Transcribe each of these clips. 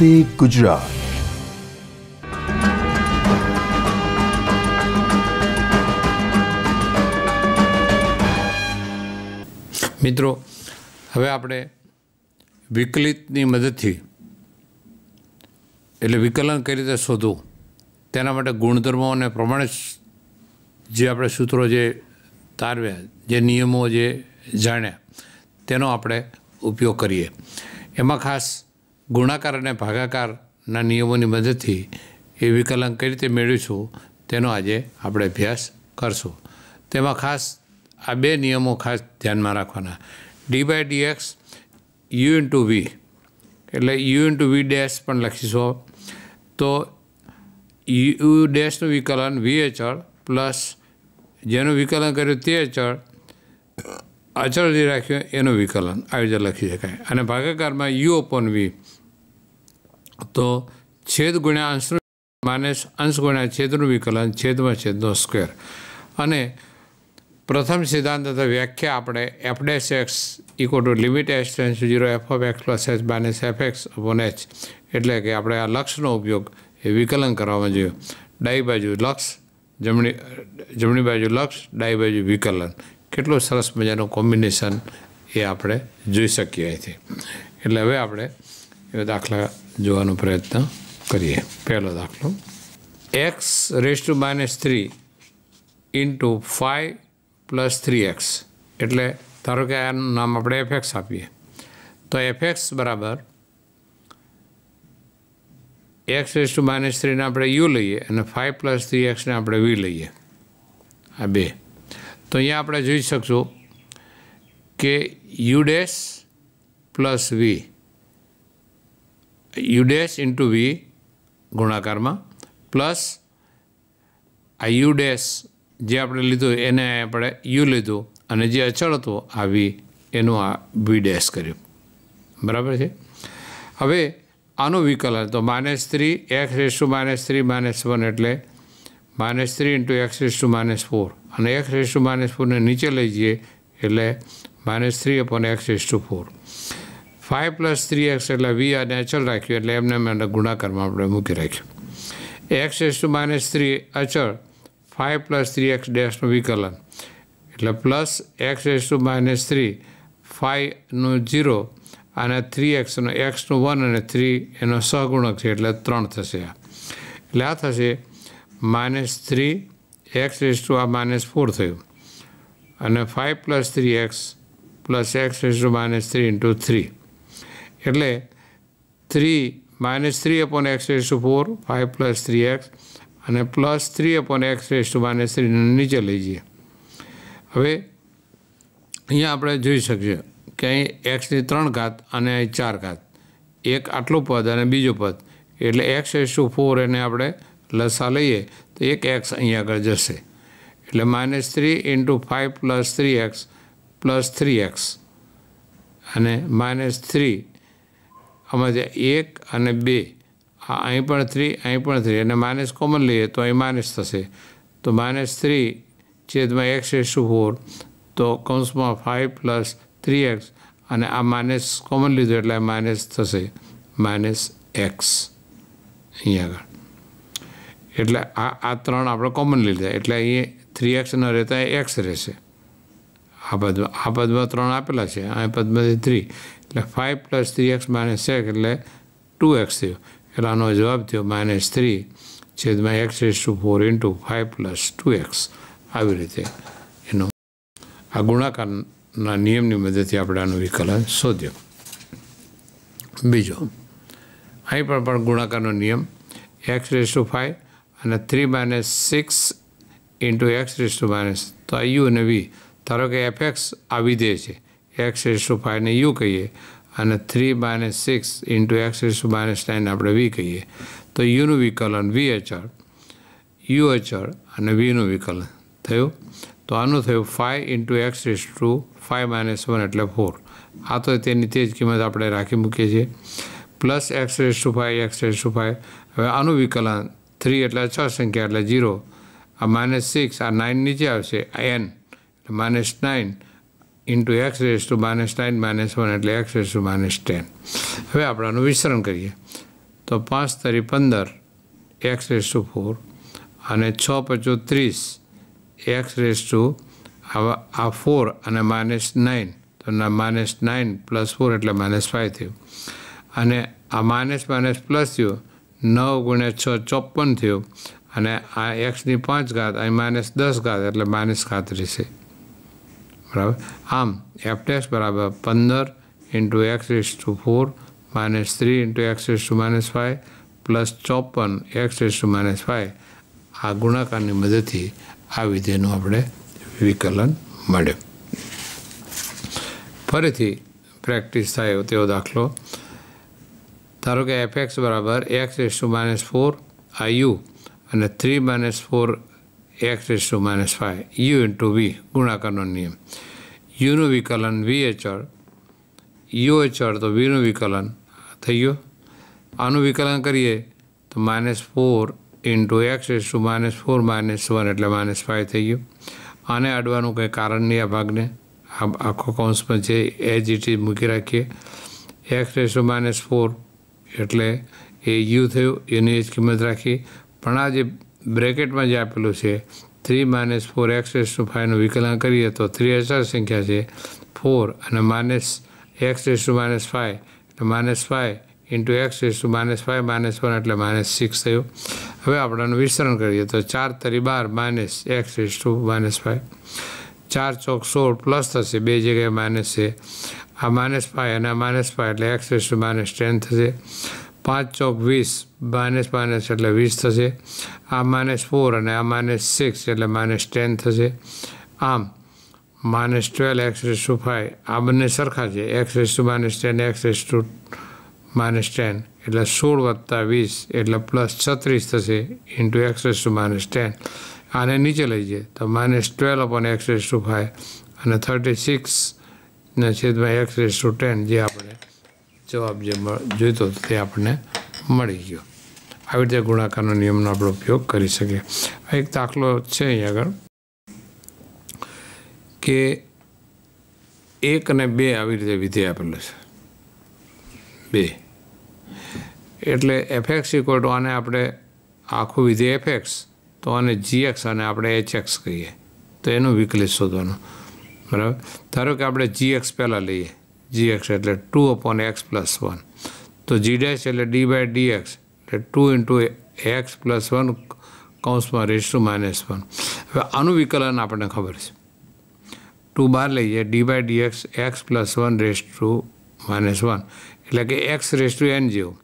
વંદે ગુજરાત મિત્રો હવે આપણે વિકલિતની મદદથી એટલે વિકલન કઈ રીતે શોધવું તેના માટે ગુણધર્મો અને પ્રમાણે જે આપણે સૂત્રો જે તારવ્યા જે નિયમો જે જાણ્યા તેનો આપણે ઉપયોગ કરીએ એમાં ખાસ ગુણાકાર અને ભાગાકારના નિયમોની મદદથી એ વિકલન કઈ રીતે મેળવીશું તેનો આજે આપણે અભ્યાસ કરશું તેમાં ખાસ આ બે નિયમો ખાસ ધ્યાનમાં રાખવાના D by D X U into V એટલે યુ ઇન્ટુ વી ડેશ પણ લખીશું તો યુ ડેશનું વિકલન વી અચળ પ્લસ જેનું વિકલન કર્યું તે અચળ અચળ જે રાખ્યું એનું વિકલન આવી રીતે લખી શકાય અને ભાગાકારમાં યુ ઓપન વી તો છેદ ગુણ્યા અંશ ર માઈનસ અંશ ગુણ્યા છેદનો વિકલન છેદમાં છેદ નો સ્ક્વેર અને પ્રથમ સિદ્ધાંતની દ્રવ્યખ્યા આપણે f'x = limit as h 0 f(x+h) - f(x) / h એટલે કે આપણે આ લક્ષનો ઉપયોગ એ વિકલન કરવા માટે ડાઈ બાજુ લક્ષ જમણી જમણી બાજુ લક્ષ ડાઈ બાજુ વિકલન કેટલો સરસ મજાનો કોમ્બિનેશન એ આપણે જોઈ શકીએ અહીંથી એટલે હવે આપણે એવા દાખલા જોવાનો પ્રયત્ન કરીએ પહેલો દાખલો X raise to minus three into five plus three X એટલે ધારો કે આનું નામ આપણે એફ એક્સ આપીએ તો એફ એક્સ બરાબર એક્સ રેસ ટુ માઇનસ થ્રીને આપણે યુ લઈએ અને ફાઇવ પ્લસ થ્રી એક્સને આપણે વી લઈએ આ બે તો અહીંયા આપણે જોઈ શકશું કે U dash plus V u' * v ગુણાકારમાં + i u' જે આપણે લીધું એને આપણે u લીધું અને જે અચળ હતું a v એનો a v' કર્યું બરાબર છે હવે આનો વિકલન તો -3 x^-3 - 1 એટલે -3 * x^-4 અને x^-4 ને નીચે લઈ જઈએ એટલે -3 / x^4 five plus three X એટલે વી આ નેચર રાખ્યું એટલે એમને મેં ગુણાકારમાં આપણે મૂકી રાખ્યું X S to minus three અચળ ફાઇવ પ્લસ થ્રી એક્સ ડેશનું વિકલન એટલે plus X S to minus three ફાઇવનું ઝીરો અને થ્રી એક્સનો એક્સનું વન અને થ્રી એનો સહગુણક છે એટલે ત્રણ થશે આ એટલે આ થશે minus three X S to આ માઇનસ ફોર થયું અને five plus three X plus X S to minus three into three એટલે three minus three upon x raise to four five plus three X અને plus three upon x raise to minus થ્રીને નીચે લઈ જઈએ હવે અહીંયા આપણે જોઈ શકીએ કે અહીં એક્સની ત્રણ ઘાત અને અહીં ચાર ઘાત એક આટલું પદ અને બીજું પદ એટલે એક્સ એસ ટુ ફોર એને આપણે લસા લઈએ તો એક એક્સ અહીં આગળ જશે એટલે minus three into five plus three X plus three X અને માઇનસ થ્રી આમાં એક અને બે આ અહીં પણ થ્રી અહીં પણ થ્રી અને માઇનસ કોમન લઈએ તો અહીં માઇનસ થશે તો માઇનસ થ્રી છેદમાં એક્સ એસ ફોર તો કૌંસમાં ફાઇવ પ્લસ થ્રી એક્સ અને આ માઇનસ કોમન લીધું એટલે માઇનસ થશે માઇનસ એક્સ અહીંયા આગળ એટલે આ આ ત્રણ આપણે કોમન લીધા એટલે અહીં થ્રી એક્સ ન રહેતા એક્સ રહેશે આ પદમાં આ પદમાં ત્રણ આપેલા છે આ પદમાંથી થ્રી એટલે five plus three x minus એક એટલે ટુ એક્સ થયો એટલે આનો જવાબ થયો માઇનસ થ્રી છેદમાં X is to four into five plus two X આવી રીતે એનો આ ગુણાકારના નિયમની મદદથી આપણે આનું વિકલન શોધ્યો બીજો અહીં પણ પણ ગુણાકારનો નિયમ એક્સ રેસ ટુ ફાઇવ અને three minus six into x raise to minus તો આ યુ અને વી ધારો કે એફ એક્સ આ વિધેય છે એક્સ રેસ ટુ ફાઇવને યુ કહીએ અને થ્રી બાયને six into x raise to minus nine આપણે વી કહીએ તો યુનું વિકલન વી અચળ યુ અચળ અને વીનું વિકલન થયું તો આનું થયું five into x raise to five minus one એટલે ફોર આ તો તેની તે જ કિંમત આપણે રાખી મૂકીએ છીએ plus X raise to five X raise to five હવે આનું વિકલન થ્રી એટલે છ સંખ્યા એટલે ઝીરો આ માઇનસ સિક્સ આ નાઇન નીચે આવશે આ એન એટલે minus nine into x raise to minus nine minus one એટલે X raise to minus ten હવે આપણાનું આનું વિસ્તરણ કરીએ તો પાંચ તરી પંદર એક્સ રેસ ટુ ફોર અને છ પચો ત્રીસ એક્સ રેસ ટુ આ ફોર અને માઇનસ નાઇન તો માઇનસ નાઇન પ્લસ ફોર એટલે માઇનસ ફાઇવ થયું અને આ માઇનસ માઇનસ પ્લસ થયું નવ ગુણ્યા છ ચોપન થયું અને આ એક્સની પાંચ ઘાત અહીં માઇનસ દસ ઘાત એટલે માઇનસ ખાતરી છે બરાબર આમ એફટેક્સ બરાબર પંદર into X is to four minus three into X is to minus five plus ચોપન X raise to minus five આ ગુણાકારની મદદથી આ વિધેયનું આપણે વિકલન મળ્યું ફરીથી પ્રેક્ટિસ થાય તેવો દાખલો ધારો કે એફ એક્સ બરાબર X S to minus four આ યુ અને three minus four X raise to minus 5 U into V ગુણાકારનો નિયમ યુનું વિકલન વી અચળ યુ અચળ તો વીનું વિકલન થઈ ગયું આનું વિકલન કરીએ તો minus four into x raise to minus four minus one એટલે માઇનસ ફાઇવ થઈ ગયું આને અડવાનું કંઈ કારણ નહીં આ ભાગને આ આખો કૌંસમાં જે એજ ઇટ ઇઝ મૂકી રાખીએ X raise to minus four એટલે એ યુ થયું એની જ કિંમત રાખી પણ આ જે બ્રેકેટમાં જે આપેલું છે three minus four X S to ફાઇવનું વિકલન કરીએ તો થ્રી અસર સંખ્યા છે ફોર અને minus X S to minus five એટલે minus five into X S to minus five minus one એટલે માઇનસ સિક્સ થયું હવે આપણાનું આનું વિસ્તરણ કરીએ તો ચાર તરી બાર minus X S to minus five ચાર ચોક સોળ પ્લસ થશે બે જગ્યાએ માઇનસ છે આ માઇનસ ફાઇવ અને આ માઇનસ ફાઇવ એટલે X S to minus ten થશે પાંચ ચોક વીસ માઇનસ માઇનસ એટલે વીસ થશે આ માઇનસ ફોર અને આ માઇનસ સિક્સ એટલે માઇનસ ટેન થશે આમ minus twelve X raise to five આ બંને સરખા છે X raise to minus ten X raise to minus ten એટલે સોળ વત્તા વીસ એટલે પ્લસ છત્રીસ થશે into x raise to minus ten આને નીચે લઈ જઈએ તો minus twelve upon x raise to five અને થર્ટી સિક્સ ને છેદમાં એક્સ રેસ ટુ ટેન જે આપણે જવાબ જે જોઈતો હતો તે આપણને મળી ગયો આવી રીતે ગુણાકારનો નિયમનો આપણે ઉપયોગ કરી શકીએ એક દાખલો છે અહીંયા આગળ કે એક અને બે આવી રીતે વિધે આપેલો છે બે એટલે એફએક્સ ઇક્વલ ટુ આને આપણે આખું વિધેય એફએક્સ તો આને જીએક્સ અને આપણે એચએક્સ કહીએ તો એનું વિકલિત શોધવાનું બરાબર ધારો કે આપણે જીએક્સ પહેલાં લઈએ જી એક્સ એટલે two upon x plus one તો જી ડેશ એટલે ડી બાય ડી એક્સ એટલે two into x plus one કૌંસમાં રેસ ટુ માઇનસ વન હવે આનું વિકલન આપણને ખબર છે ટુ બાર લઈએ D by D x X plus one raise to minus one એટલે કે એક્સ રેસ ટુ એન જેવું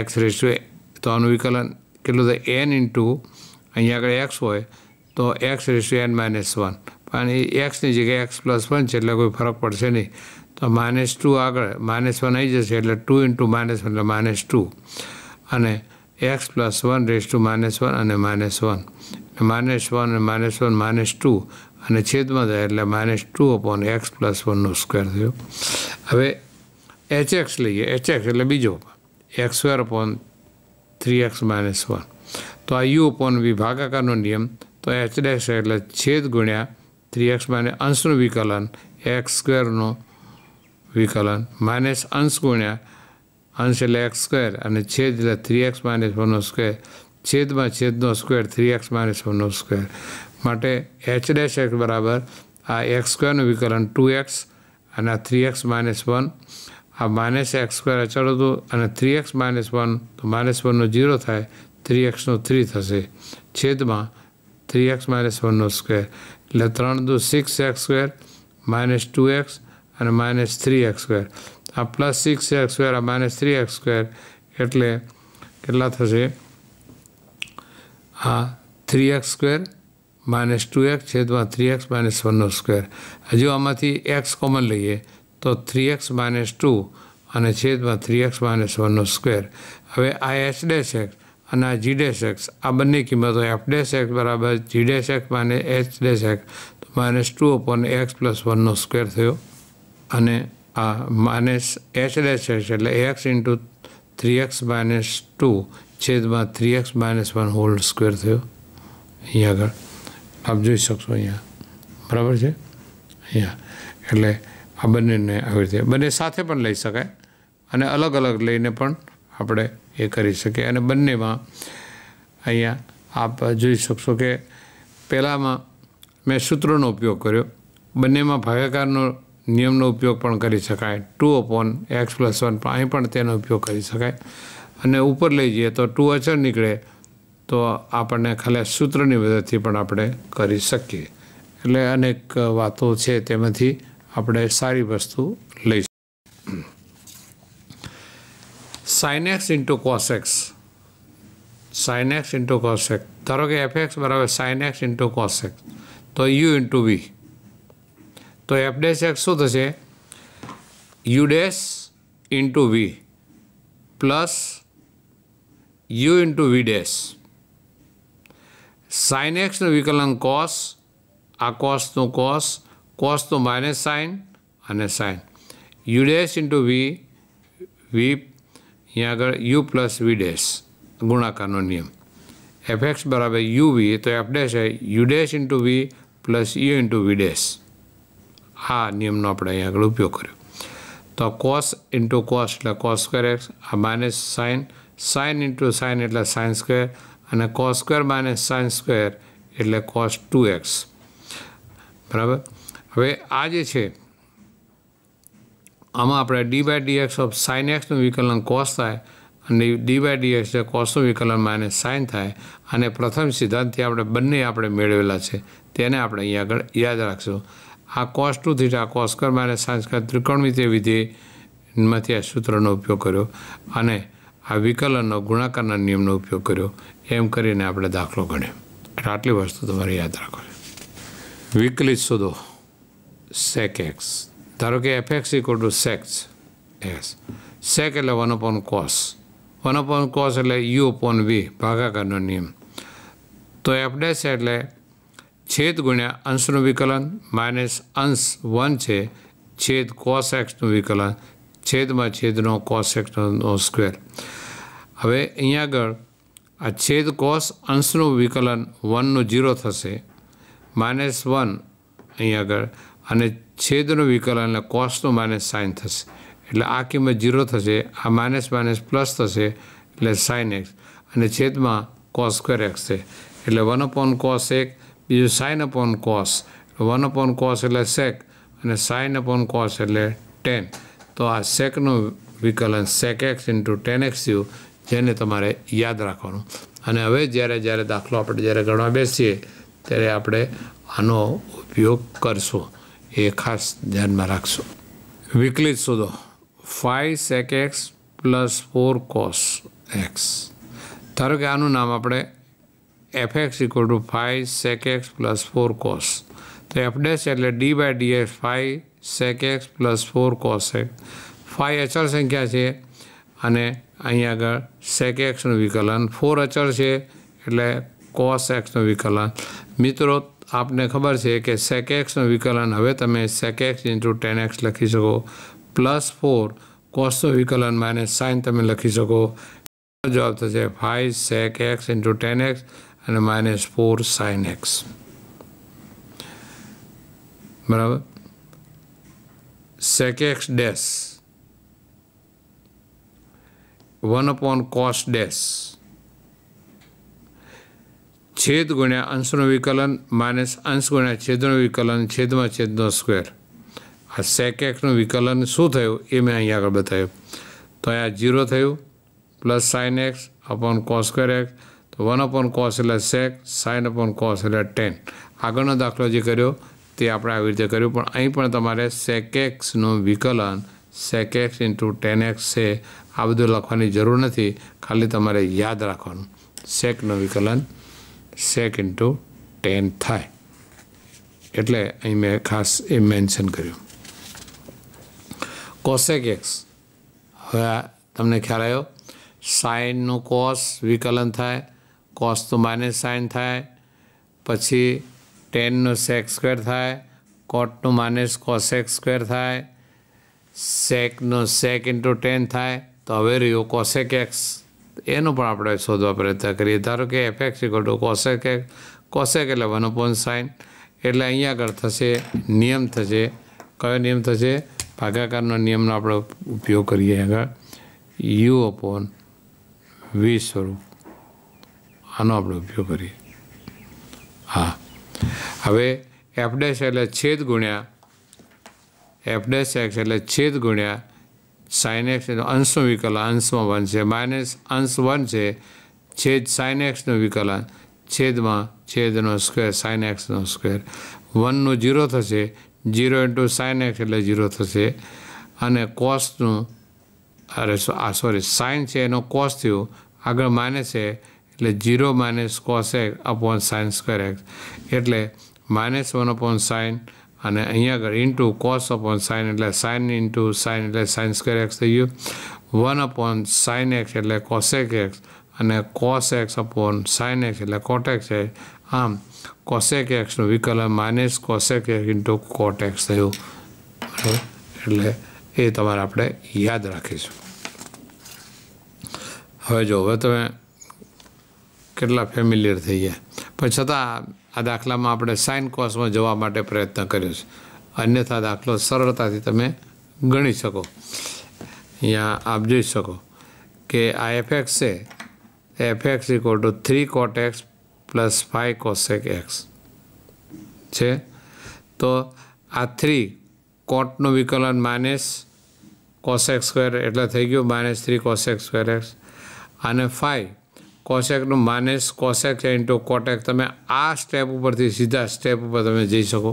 એક્સ રેસ ટુ તો આનું વિકલન કેટલું થાય એન ઇન્ટુ અહીંયા આગળ એક્સ હોય તો x raise to N minus one પણ એ એક્સની જગ્યાએ એક્સ પ્લસ વન છે એટલે કોઈ ફરક પડશે નહીં તો માઇનસ ટુ આગળ માઇનસ વન આવી જશે એટલે ટુ ઇન્ટુ માઇનસ વન એટલે માઇનસ ટુ અને X plus one raise to minus one અને માઇનસ વન એટલે માઇનસ વન અને માઇનસ વન માઇનસ ટુ અને છેદમાં થાય એટલે minus two upon x plus વનનો સ્ક્વેર થયો હવે એચ એક્સ લઈએ એચ એક્સ એટલે બીજો X square upon three x minus one તો આ યુ અપોન વિભાગાકારનો નિયમ તો એચ ડેશ એટલે છેદ ગુણ્યા થ્રી એક્સ માઇનસ અંશનું વિકલન એક્સ સ્ક્વેરનો વિકલન માઇનસ અંશ ગુણ્યા અંશ એટલે એક્સ સ્ક્વેર અને છેદ એટલે થ્રી એક્સ માઇનસ વનનો સ્ક્વેર છેદમાં છેદનો સ્ક્વેર થ્રી એક્સ માઇનસ વનનો સ્ક્વેર માટે એચ ડેશ એક્સ બરાબર આ એક્સ સ્ક્વેરનું વિકલન ટુ એક્સ અને આ થ્રી એક્સ માઇનસ વન આ માઇનસ એક્સ સ્ક્વેર અચળ હતું અને થ્રી એક્સ માઇનસ વન તો માઇનસ વનનો જીરો થાય થ્રી એક્સનો થ્રી થશે છેદમાં થ્રી એક્સ માઇનસ વનનો સ્ક્વેર એટલે ત્રણ દુ six x square minus two X અને માઇનસ થ્રી એક્સ સ્ક્વેર આ પ્લસ સિક્સ એક્સ સ્ક્વેર આ માઇનસ થ્રી એક્સ સ્ક્વેર એટલે કેટલા થશે આ three x square minus two x છેદમાં થ્રી એક્સ માઇનસ વનનો સ્ક્વેર હજુ આમાંથી એક્સ કોમન લઈએ તો થ્રી એક્સ માઇનસ ટુ અને છેદમાં થ્રી એક્સ માઇનસ વનનો સ્ક્વેર હવે આ એચ ડેશ એક્સ અને આ જી ડેશ એક્સ આ બંને કિંમતો એફ ડેશ એક્સ બરાબર g dash x minus h dash x minus two upon x plus વનનો સ્ક્વેર થયો અને આ માઇનસ એચ ડેશ એચ એટલે x into three x minus two છેદમાં three x minus one whole square થયો અહીંયા આગળ આપ જોઈ શકશો અહીંયા બરાબર છે અહીંયા એટલે આ બંનેને આવી રીતે બંને સાથે પણ લઈ શકાય અને અલગ અલગ લઈને પણ આપણે એ કરી શકીએ અને બંનેમાં અહીંયા આપ જોઈ શકશો કે પહેલાંમાં મેં સૂત્રોનો ઉપયોગ કર્યો બંનેમાં ભાગાકારનો નિયમનો ઉપયોગ પણ કરી શકાય two upon x plus one અહીં પણ તેનો ઉપયોગ કરી શકાય અને ઉપર લઈ જઈએ તો ટુ અચર નીકળે તો આપણને ખાલી સૂત્રની મદદથી પણ આપણે કરી શકીએ એટલે અનેક વાતો છે તેમાંથી આપણે સારી વસ્તુ લઈ શકીએ sine x into cos x sine x into cos x ધારો કે એફ એક્સ બરાબર સાઇનેક્સ ઇન્ટુ કોસેક્સ તો યુ ઇન્ટુ વી तो एफ डेस एक्स शू u dash into v plus u into v dash sine x विकलन कॉस आ कॉस तो कॉस कॉस तो माइनस साइन अने sine u dash into v v यहाँ आग यू प्लस वी डेस गुणाकार नियम एफ एक्स बराबर यू वी तो एफ डेस है u dash into v plus u into v dash આ નિયમનો આપણે અહીં આગળ ઉપયોગ કર્યો તો કોસ ઇન્ટુ કોસ એટલે કોસ સ્ક્વેર એક્સ આ minus sine sine into sine એટલે સાઇન સ્ક્વેર અને cos square minus sine square એટલે કોસ ટુ એક્સ બરાબર હવે આ જે છે આમાં આપણે d by D x of sine એક્સનું વિકલન કોસ થાય અને ડી બાય ડી એક્સ જે કોસનું વિકલન માઇનસ સાઇન થાય અને પ્રથમ સિદ્ધાંતથી આપણે બંને આપણે મેળવેલા છે તેને આપણે અહીં આગળ યાદ રાખશું આ cos two theta cos square minus સાંસ્કાર ત્રિકોણમિતિય વિધિમાંથી આ સૂત્રનો ઉપયોગ કર્યો અને આ વિકલનનો ગુણાકારના નિયમનો ઉપયોગ કર્યો એમ કરીને આપણે દાખલો ગણ્યો એટલે આટલી વસ્તુ તમારે યાદ રાખવાની વિકલિત શોધો સેક એક્સ ધારો કે F x equal to sec x એસ સેક એટલે one upon cos one upon cos એટલે યુ અપોન વી ભાગાકારનો નિયમ તો એફ ડેશ એટલે છેદ ગુણ્યા અંશનું વિકલન માઇનસ અંશ વન છે છેદ કોસ એક્સનું વિકલન છેદમાં છેદનો કોસ એક્સનો સ્ક્વેર હવે અહીંયા આગળ આ છેદ કોસ અંશનું વિકલન વનનું જીરો થશે માઇનસ વન અહીંયા આગળ અને છેદનું વિકલન એટલે કોસનું માઇનસ સાઇન થશે એટલે આ કિંમત જીરો થશે આ માઇનસ માઇનસ પ્લસ થશે એટલે સાઇન એક્સ અને છેદમાં કોસ સ્ક્વેર એક્સ છે એટલે વન અપોન કોસ એક બીજું sine upon cos one upon cos એટલે સેક અને સાઇન અપોન કોસ એટલે ટેન તો આ સેકનું વિકલન sec x into tan x u જેને તમારે યાદ રાખવાનું અને હવે જ્યારે જ્યારે દાખલો આપણે જ્યારે ગણવા બેસીએ ત્યારે આપણે આનો ઉપયોગ કરશું એ ખાસ ધ્યાનમાં રાખશું વિકલિત શોધો five sec x plus four cos x ધારો કે આનું નામ આપણે f x equal to five sec x plus four cos તો એફ ડેશ એટલે D by D x five sec x plus four cos x five અચળ સંખ્યા છે અને અહીં આગળ સેક એક્સનું વિકલન ફોર અચળ છે એટલે કોસ એક્સનું વિકલન મિત્રો આપને ખબર છે કે સેક એક્સનું વિકલન હવે તમે sec x into tan x લખી શકો પ્લસ ફોર કોસનું વિકલન માઇનસ સાઇન તમે લખી શકો જવાબ થશે five sec x into tan x અને માઇનસ ફોર સાઇન એક્સ બરાબર sec x dash one upon cos dash છેદ ગુણ્યા અંશનું વિકલન માઇનસ અંશ ગુણ્યા છેદનું વિકલન છેદમાં છેદનો સ્ક્વેર આ સેક એક્સનું વિકલન શું થયું એ મેં અહીંયા આગળ બતાવ્યું તો અહીંયા જીરો થયું plus sine x upon cos square x one upon cos એટલે સેક સાઇન અપોન કોસ એટલે ટેન આગળનો દાખલો જે કર્યો તે આપણે આવી રીતે કર્યું પણ અહીં પણ તમારે સેક એક્સનું વિકલન sec x into tan x છે આ બધું લખવાની જરૂર નથી ખાલી તમારે યાદ રાખવાનું સેકનું વિકલન સેક ઇન્ટુ ટેન થાય એટલે અહીં મેં ખાસ એ મેન્શન કર્યું કોસેક એક્સ હવે તમને ખ્યાલ આવ્યો સાઇનનું કોસ વિકલન થાય cos तो -sin थाय પછી tan નો sec² થાય cot તો -cosec² થાય sec નો sec into tan થાય તો a very u cosec x એનો પર આપણે સોદો આપણે કરીએ તો કે fx = cosec cosec એટલે 1 / sin એટલે અહીંયા કઅ થસે નિયમ થસે કયો નિયમ થસે ભાગાકાર નો નિયમનો આપણે ઉપયોગ કરીએગા u / v શરૂ આનો આપણે ઉપયોગ કરીએ હા હવે એફ એફડેસ એટલે છેદ ગુણ્યા એફ એફડેસ એક્સ એટલે છેદ ગુણ્યા સાઇન એક્સ એટલે અંશનું વિકલન અંશમાં વન છે માઇનસ અંશ વન છે છેદ સાઇન એક્સનું વિકલન છેદમાં છેદનો સ્ક્વેર સાઇન એક્સનો સ્ક્વેર વનનું જીરો થશે જીરો ઇન્ટુ સાઇન એક્સ એટલે જીરો થશે અને કોસનું અરે આ સોરી સાઇન છે એનો કોસ થયો આગળ માઇનસ છે એટલે zero minus cos x upon sine square x એટલે માઇનસ વન અપોન સાઇન અને અહીંયા આગળ ઇન્ટુ કોસ અપોન સાઇન એટલે સાઇન ઇન્ટુ સાઇન એટલે સાઇન સ્ક્વેર એક્સ થઈ ગયું વન અપોન સાઇન એક્સ એટલે કોસેક એક્સ અને cos x upon sine x એટલે કોટેક્સ એક્સ આમ કોસેક એક્સનું વિકલન minus cosec x into cot x થયું એટલે એ તમારે આપણે યાદ રાખીશું હવે જો હવે તમે કેટલા ફેમિલિયર થઈ ગયા પણ છતાં આ દાખલામાં આપણે સાઇન કોસમાં જવા માટે પ્રયત્ન કર્યો છે અન્યથા દાખલો સરળતાથી તમે ગણી શકો અહીંયા આપ જોઈ શકો કે આ એફએક્સ છે f x equal to three cot x plus five cosec x છે તો આ થ્રી કોટનું વિકલન માઇનસ કોસેક સ્ક્વેર એટલે થઈ ગયું minus three cosec square x અને ફાઇવ કોશેકનું માઇનસ કોશેક છે ઇન્ટુ કોટેક તમે આ સ્ટેપ ઉપરથી સીધા સ્ટેપ ઉપર તમે જઈ શકો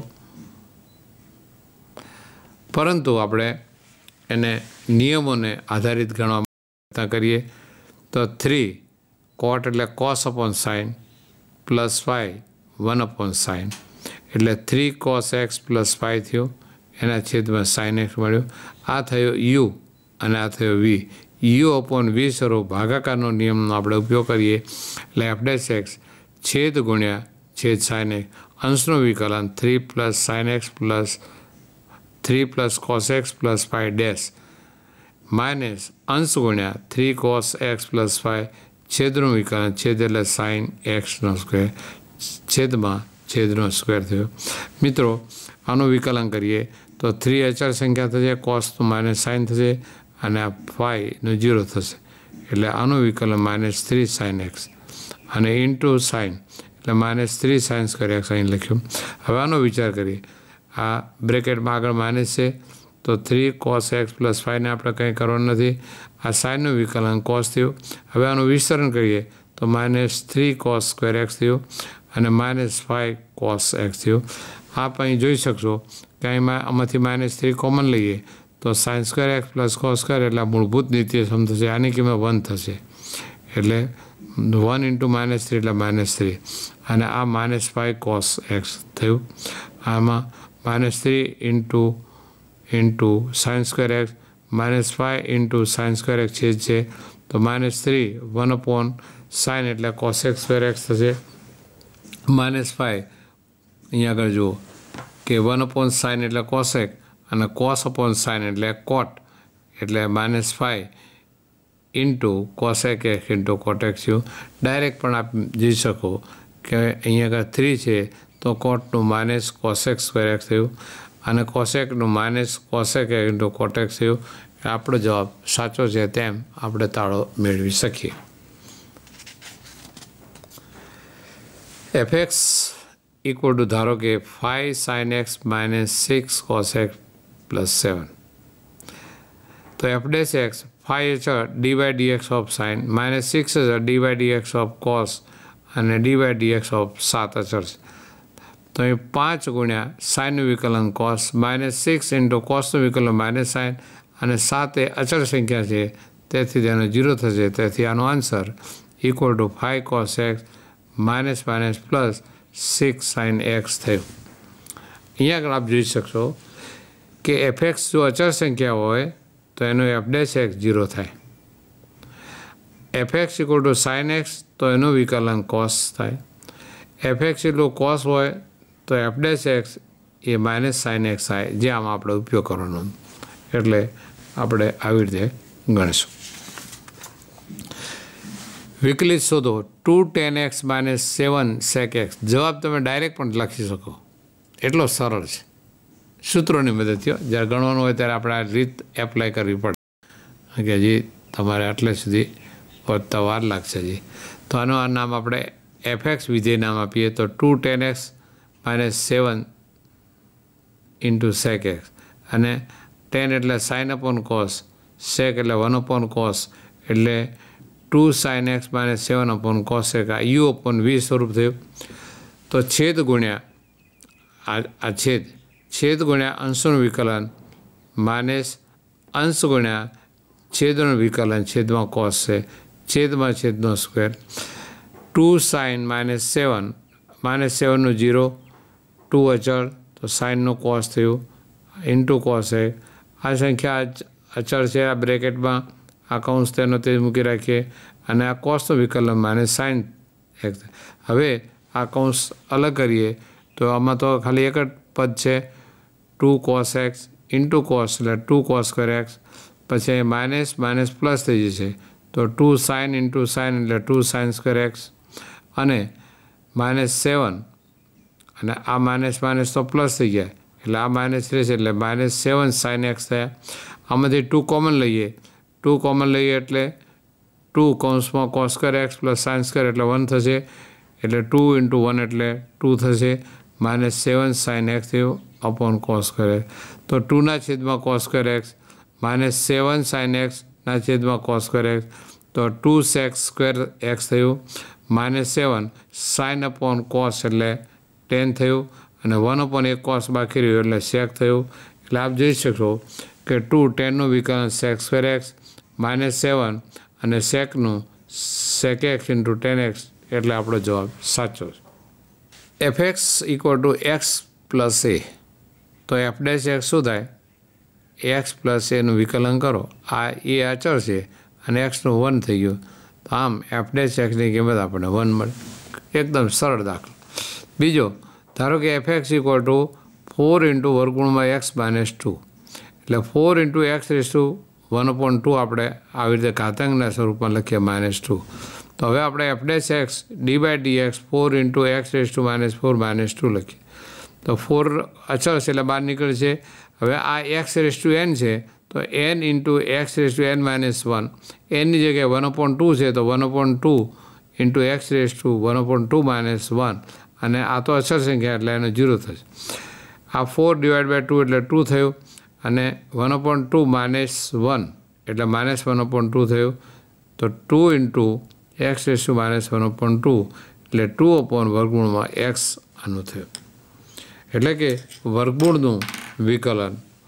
પરંતુ આપણે એને નિયમોને આધારિત ગણવા પ્રયત્ન કરીએ તો થ્રી કોટ એટલે cos upon sine plus five one upon sine એટલે three cos x plus five થયો એના છેદમાં સાઇન એક્સ મળ્યો આ થયો યુ અને આ થયો વી यू अपॉन 20 रो भागाकार નો નિયમ નો આપણે ઉપયોગ કરીએ લેફ ડેશ x छेद गुण्या छेद சைને અંશ નો વિકલન 3 + sin x + 3 + cos x + 5 dash minus अंश गुण्या 3 cos x + 5 छेद નું વિકલન छेदલે sin x નો સ્ક્વેર छेद માં छेद નો સ્ક્વેર થયો મિત્રો આ નું વિકલન કરીએ તો 3 r સંખ્યા થશે cos તો - sin થશે અને આ ફાઈનો ઝીરો થશે એટલે આનું વિકલન માઇનસ થ્રી સાઇન એક્સ અને ઇન્ટુ સાઇન એટલે minus three sine square x અહીં લખ્યું હવે આનો વિચાર કરીએ આ બ્રેકેટમાં આગળ માઇનસ છે તો થ્રી કોસ એક્સ પ્લસ ફાઇવને આપણે કંઈ કરવાનું નથી આ સાઇનનું વિકલન કોસ થયું હવે આનું વિસ્તરણ કરીએ તો minus three cos square x થયું અને માઇનસ ફાઇવ કોસ એક્સ થયું આપ અહીં જોઈ શકશો કે અહીંમાં આમાંથી માઇનસ થ્રી કોમન લઈએ તો sine square x plus cos square એટલે મૂળભૂત નીતિ સમ થશે આની કિંમત વન થશે એટલે વન ઇન્ટુ માઇનસ થ્રી એટલે માઇનસ થ્રી અને આ માઇનસ ફાઈવ કોસ એક્સ થયું આમાં minus three into into sines square x minus five into sine square x છેદ છે તો minus three one upon sine એટલે કોસેક સ્ક્વેર એક્સ થશે માઇનસ ફાઈવ અહીંયા આગળ જુઓ કે વન અપોન સાઇન એટલે કોસેક્સ અને કોસ અપોન સાઇન એટલે કોટ એટલે માઇનસ ફાઇવ ઇન્ટુ કોસેક એક ઇન્ટુ કોટેક્સ યુ ડાયરેક્ટ પણ આપ જઈ શકો કે અહીંયા આગળ થ્રી છે તો કોટનું માઇનસ કોસેક સ્ક્વેર એક્સ થયું અને કોસેકનું માઇનસ કોસેક એક ઇન્ટુ કોટેક થયું આપણો જવાબ સાચો છે તેમ આપણે તાળો મેળવી શકીએ એફએક્સ એક્સ ઇક્વલ ટુ ધારો કે five sine x minus six cos plus 7. તો f dash x 5 is a dy dx of sine minus 6 is a dy dx of cos અને dy dx of સાત અચર છે તો એ પાંચ ગુણ્યા સાઇનનું વિકલન કોસ માઇનસ સિક્સ ઇન્ટુ કોસનું વિકલન માઇનસ સાઇન અને સાત એ અચર સંખ્યા છે તેથી તેનો જીરો થશે તેથી આનો answer equal to five cos x minus minus plus six sine x થયું અહીંયા આગળ આપ જોઈ શકશો કે એફ એક્સ જો અચળ સંખ્યા હોય તો એનો એફ ડેશ એક્સ ઝીરો થાય f x equal to sine x તો એનો વિકલન કોસ થાય એફ એક્સ એટલું કોસ હોય તો એફ ડેશ એક્સ એ માઇનસ સાઇન એક્સ થાય જે આમાં આપણે ઉપયોગ કરવાનો એટલે આપણે આવી રીતે ગણીશું વિકલિત શોધો two tan x minus seven sec x જવાબ તમે ડાયરેક્ટ પણ લખી શકો એટલો સરળ છે સૂત્રોની મદદથી જ્યારે ગણવાનું હોય ત્યારે આપણે આ રીત એપ્લાય કરવી પડે કે હજી તમારે આટલે સુધી પહોંચતા વાર લાગશે હજી તો આનું આ નામ આપણે એફ એક્સ વિધેય નામ આપીએ તો two tan x minus seven into sec x અને ટેન એટલે સાઇન અપોન કોસ સેક એટલે વન અપોન કોસ એટલે two sine x minus seven upon cos એક આ યુ અપોન વી સ્વરૂપ થયું તો છેદ ગુણ્યા આ છેદ છેદ ગુણ્યા અંશનું વિકલન માઇનસ અંશ ગુણ્યા છેદનું વિકલન છેદમાં કોસ છે છેદમાં છેદનો square two sine minus seven minus સેવનનું જીરો ટુ અચળ તો સાઇનનું કોસ થયું ઇન્ટુ કોસ છે આ સંખ્યા અચળ છે આ બ્રેકેટમાં આ કૌંસ તેનો તે મૂકી રાખીએ અને આ કોસનું વિકલન માઇનસ સાઇન હવે આ કૌંસ અલગ કરીએ તો આમાં તો ખાલી એક જ પદ છે two cos x into cos એટલે ટુ કોસ સ્ક્વેર એક્સ પછી માઇનસ માઇનસ પ્લસ થઈ જશે તો ટુ સાઇન ઇન્ટુ સાઇન એટલે ટુ સાઇન સ્ક્વેર એક્સ અને માઇનસ સેવન અને આ માઇનસ માઇનસ તો પ્લસ થઈ જાય એટલે આ માઇનસ રહેશે એટલે માઇનસ સેવન સાઇન એક્સ થયા આમાંથી ટુ કોમન લઈએ ટુ કોમન લઈએ એટલે ટુ કૌંસમાં કોસ્કર એક્સ પ્લસ સાઇન્સકર એટલે વન થશે એટલે ટુ ઇન્ટુ વન એટલે ટુ થશે માઇનસ સેવન સાઇન એક્સ થયું અપોન કોસ કરે તો ટુના છેદમાં કોસ કરે એક્સ માઇનસ સેવન સાઇન એક્સના છેદમાં કોસ કરે એક્સ તો ટુ સેક્સ સ્ક્વેર એક્સ થયું minus seven sine upon cos એટલે ટેન થયું અને વન અપોન એક કોસ બાકી રહ્યું એટલે સેક થયું એટલે આપ જોઈ શકશો કે ટુ ટેનનું વિકલન sec square x minus seven અને સેકનું sec x into tan x એટલે આપણો જવાબ સાચો છે f x equal to x plus એ તો એફ ડેશ એક્સ શું થાય એક્સ પ્લસ એનું વિકલન કરો આ એ અચળ છે અને એક્સનું વન થઈ ગયું તો આમ એફ ડેશ એક્સની કિંમત આપણને વન મળે એકદમ સરળ દાખલો બીજો ધારો કે F x equal to four into વર્ગુણમાં એક્સ માઇનસ ટુ એટલે four into x raise to one point two આપણે આવી રીતે ઘાતંકના સ્વરૂપમાં લખીએ માઇનસ ટુ તો હવે આપણે f dash x d by D x four into x raise to minus four minus two લખીએ તો ફોર અચળ છે એટલે બહાર નીકળશે હવે આ એક્સ રેસ ટુ એન છે તો N into x raise to N minus one એનની જગ્યાએ વન અપોન ટુ છે તો one upon two into x raise to one upon two minus one અને આ તો અચળ સંખ્યા એટલે એનો જીરો થશે આ ફોર ડિવાઈડ બાય ટુ એટલે ટુ થયું અને one upon two minus one એટલે માઇનસ વન અપોન ટુ થયું તો two into x raise to minus one upon two એટલે ટુ અપોન વર્ગુણમાં એક્સ આનું થયું એટલે કે વર્ગમૂળનું વિકલન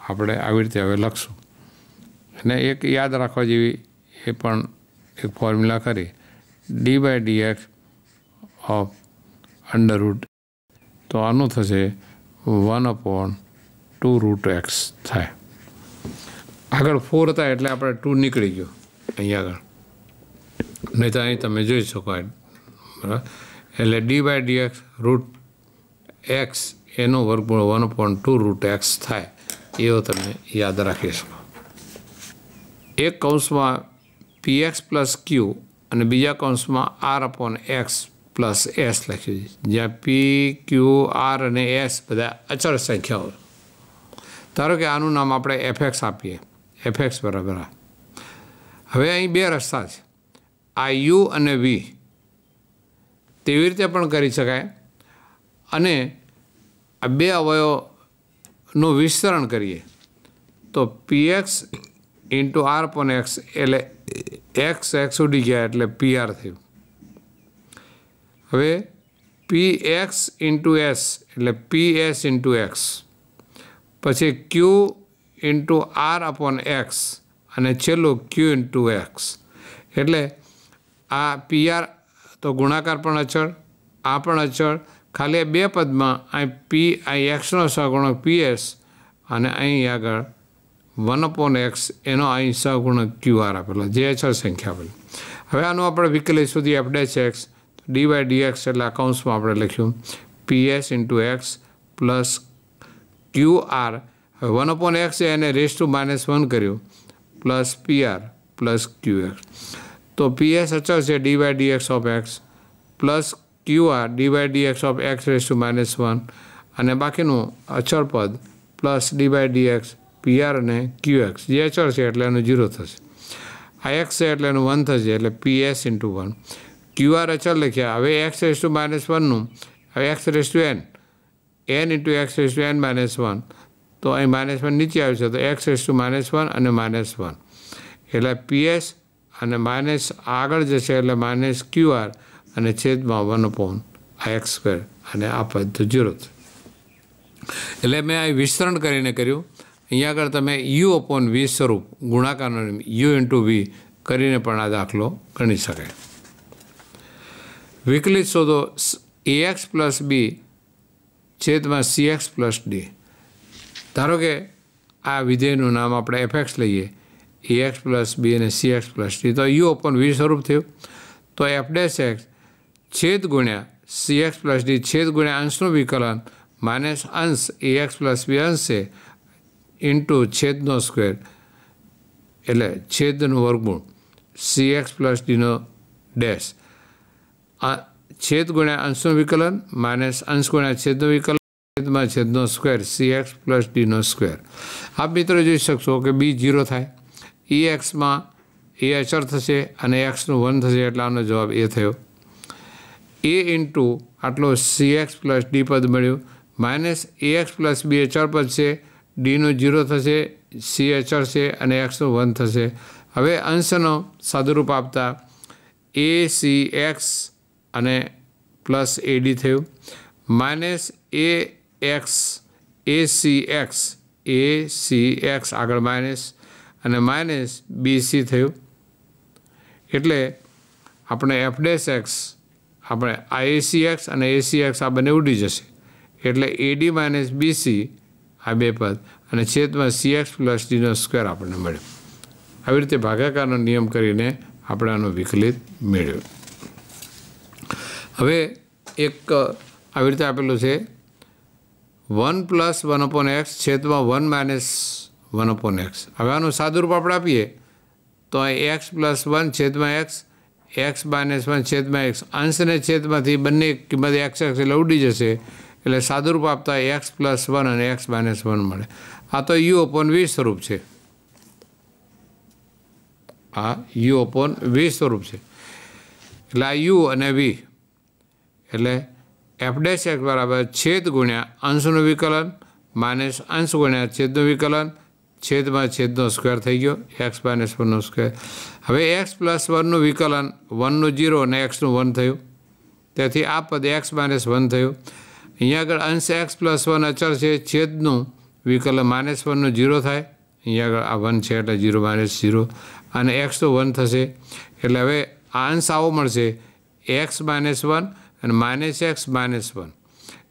આપણે આવી રીતે હવે લખશું અને એક યાદ રાખવા જેવી એ પણ એક ફોર્મ્યુલા કરી d by D x of under root તો આનું થશે one upon two root x થાય આગળ ફોર હતા એટલે આપણે ટુ નીકળી ગયો અહીંયા આગળ નહીં તો અહીં તમે જોઈ શકો બરાબર એટલે D by D x root x એનો વર્ગમૂળ one point two root x થાય એવો તમે યાદ રાખી શકો એક કૌંસમાં પી એક્સ પ્લસ ક્યુ અને બીજા કૌંસમાં r upon x plus s લખ્યું છે જ્યાં પી ક્યુ આર અને એસ બધા અચળ સંખ્યાઓ ધારો કે આનું નામ આપણે એફએક્સ આપીએ એફએક્સ બરાબર હવે અહીં બે રસ્તા છે આ યુ અને વી તેવી રીતે પણ કરી શકાય અને આ બે અવયવનું વિસ્તરણ કરીએ તો પી એક્સ ઇન્ટુ આર પણ એક્સ એટલે એક્સ એક્સ ઉડી ગયા એટલે પી આર થયું હવે પી એક્સ ઇન્ટુ એસ એટલે પી એસ ઇન્ટુ એક્સ પછી q into r upon x અને છેલ્લું ક્યુ ઇન્ટુ એક્સ એટલે આ પીઆર તો ગુણાકાર પણ અચળ આ પણ અચળ ખાલી આ બે પદમાં અહીં પી અહીં એક્સનો સહગુણક પીએસ અને અહીં આગળ વન અપોન એક્સ એનો અહીં સહગુણક ક્યુઆર આપેલો જે છ સંખ્યા આપેલી હવે આનું આપણે વિકલય સુધી આપણે છે એક્સ ડીવાય ડીએક્સ એટલે અકાઉન્ટ્સમાં આપણે લખ્યું p s into x plus q r હવે વન અપોન એક્સ એને રેસ ટુ માઇનસ વન કર્યું plus p r plus q x તો પીએસ અચળ છે d y d x of x plus q r d y d x of x raise to minus one અને બાકીનું અચળ પદ પ્લસ ડીવાય ડીએક્સ પીઆર અને ક્યુએક્સ જે અચળ છે એટલે એનું ઝીરો થશે આ એક્સ છે એટલે એનું વન થશે એટલે પીએસ ઇન્ટુ વન ક્યુઆર અચળ લખ્યા હવે એક્સ રેસ ટુ માઇનસ વનનું હવે x raise to n n into x raise to N minus one તો અહીં માઇનસ વન નીચે આવ્યું છે તો x raise to minus one અને માઇનસ વન એટલે પીએસ અને માઇનસ આગળ જશે એટલે માઇનસ ક્યુઆર અને છેદમાં વન અપોન આ એક્સ સ્ક્વેર અને આ પદ તો ઝીરો એટલે મેં આ વિસ્તરણ કરીને કર્યું અહીંયા આગળ તમે યુ અપોન વી સ્વરૂપ ગુણાકારનો યુ ઇન્ટુ વી કરીને પણ આ દાખલો ગણી શકાય વિકલિત શોધો એ એક્સ પ્લસ બી છેદમાં સી એક્સ પ્લસ ડી ધારો કે આ વિધેયનું નામ આપણે એફએક્સ લઈએ એ એક્સ પ્લસ બી અને સી એક્સ પ્લસ ડી તો યુ અપોન વી સ્વરૂપ થયું તો એફ ડેશ એક્સ છેદ ગુણ્યા સી એક્સ પ્લસ ડી છેદ ગુણ્યા અંશનું વિકલન માઇનસ અંશ એ એક્સ પ્લસ બી અંશે ઇન્ટુ છેદનો સ્ક્વેર એટલે છેદનું વર્ગમૂળ સી એક્સ પ્લસ ડીનો ડેશ છેદ ગુણ્યા અંશનું વિકલન માઇનસ અંશ ગુણ્યા છેદનો વિકલન છેદમાં છેદનો સ્ક્વેર સી એક્સ પ્લસ ડીનો સ્ક્વેર આપ મિત્રો જોઈ શકશો કે બી જીરો થાય ઈ e એક્સમાં એ અચળ થશે અને એક્સનું વન થશે એટલે આનો જવાબ એ થયો એ ઇન્ટુ આટલો સી એક્સ પ્લસ ડી પદ મળ્યું minus a x plus b એચઆર પદ છે ડીનું જીરો થશે સી એચઆર છે અને એક્સનું વન થશે હવે અંશનો સાદુરૂપ આપતા એ સી એક્સ અને પ્લસ એ ડી થયું minus a x a c x a c x આગળ માઇનસ અને માઇનસ બી સી થયું એટલે આપણે એફ ડેસ એક્સ આપણે આઈએસીએક્સ અને એસીએક્સ આ બંને ઉડી જશે એટલે એડી માઇનસ બીસી આ બે પદ અને છેદમાં સીએક્સ પ્લસ ડીનો સ્ક્વેર આપણને મળ્યો આવી રીતે ભાગાકારનો નિયમ કરીને આપણે આનો વિકલિત મેળવ્યો હવે એક આવી રીતે આપેલું છે one plus one upon x છેદમાં one minus one upon x હવે આનું સાદું રૂપ આપણે આપીએ તો એક્સ પ્લસ વન છેદમાં એક્સ એક્સ વન છેદમાં એક્સ અંશને છેદમાંથી બંને કિંમત એક્સ એક્સ એટલે ઉડી જશે એટલે સાદુરૂપ આપતા એક્સ પ્લસ વન અને એક્સ માઇનસ વન મળે આ તો યુ ઓપોન વી સ્વરૂપ છે આ યુ ઓપોન વી સ્વરૂપ છે એટલે આ યુ અને વી એટલે એફ ડેશ એક્સ બરાબર છેદ ગુણ્યા અંશનું વિકલન માઇનસ અંશ ગુણ્યા છેદનું વિકલન છેદમાં છેદનો સ્ક્વેર થઈ ગયો એક્સ માઇનસ વનનો સ્ક્વેર હવે એક્સ પ્લસ વનનું વિકલન વનનું જીરો અને એક્સનું વન થયું તેથી આ પદ એક્સ માઇનસ વન થયું અહીંયા આગળ અંશ એક્સ પ્લસ વન અચર છે છેદનું વિકલન માઇનસ વનનું જીરો થાય અહીંયા આગળ આ વન છે એટલે જીરો માઇનસ જીરો અને એક્સનું વન થશે એટલે હવે આ અંશ આવો મળશે એક્સ માઇનસ વન અને માઇનસ એક્સ માઇનસ વન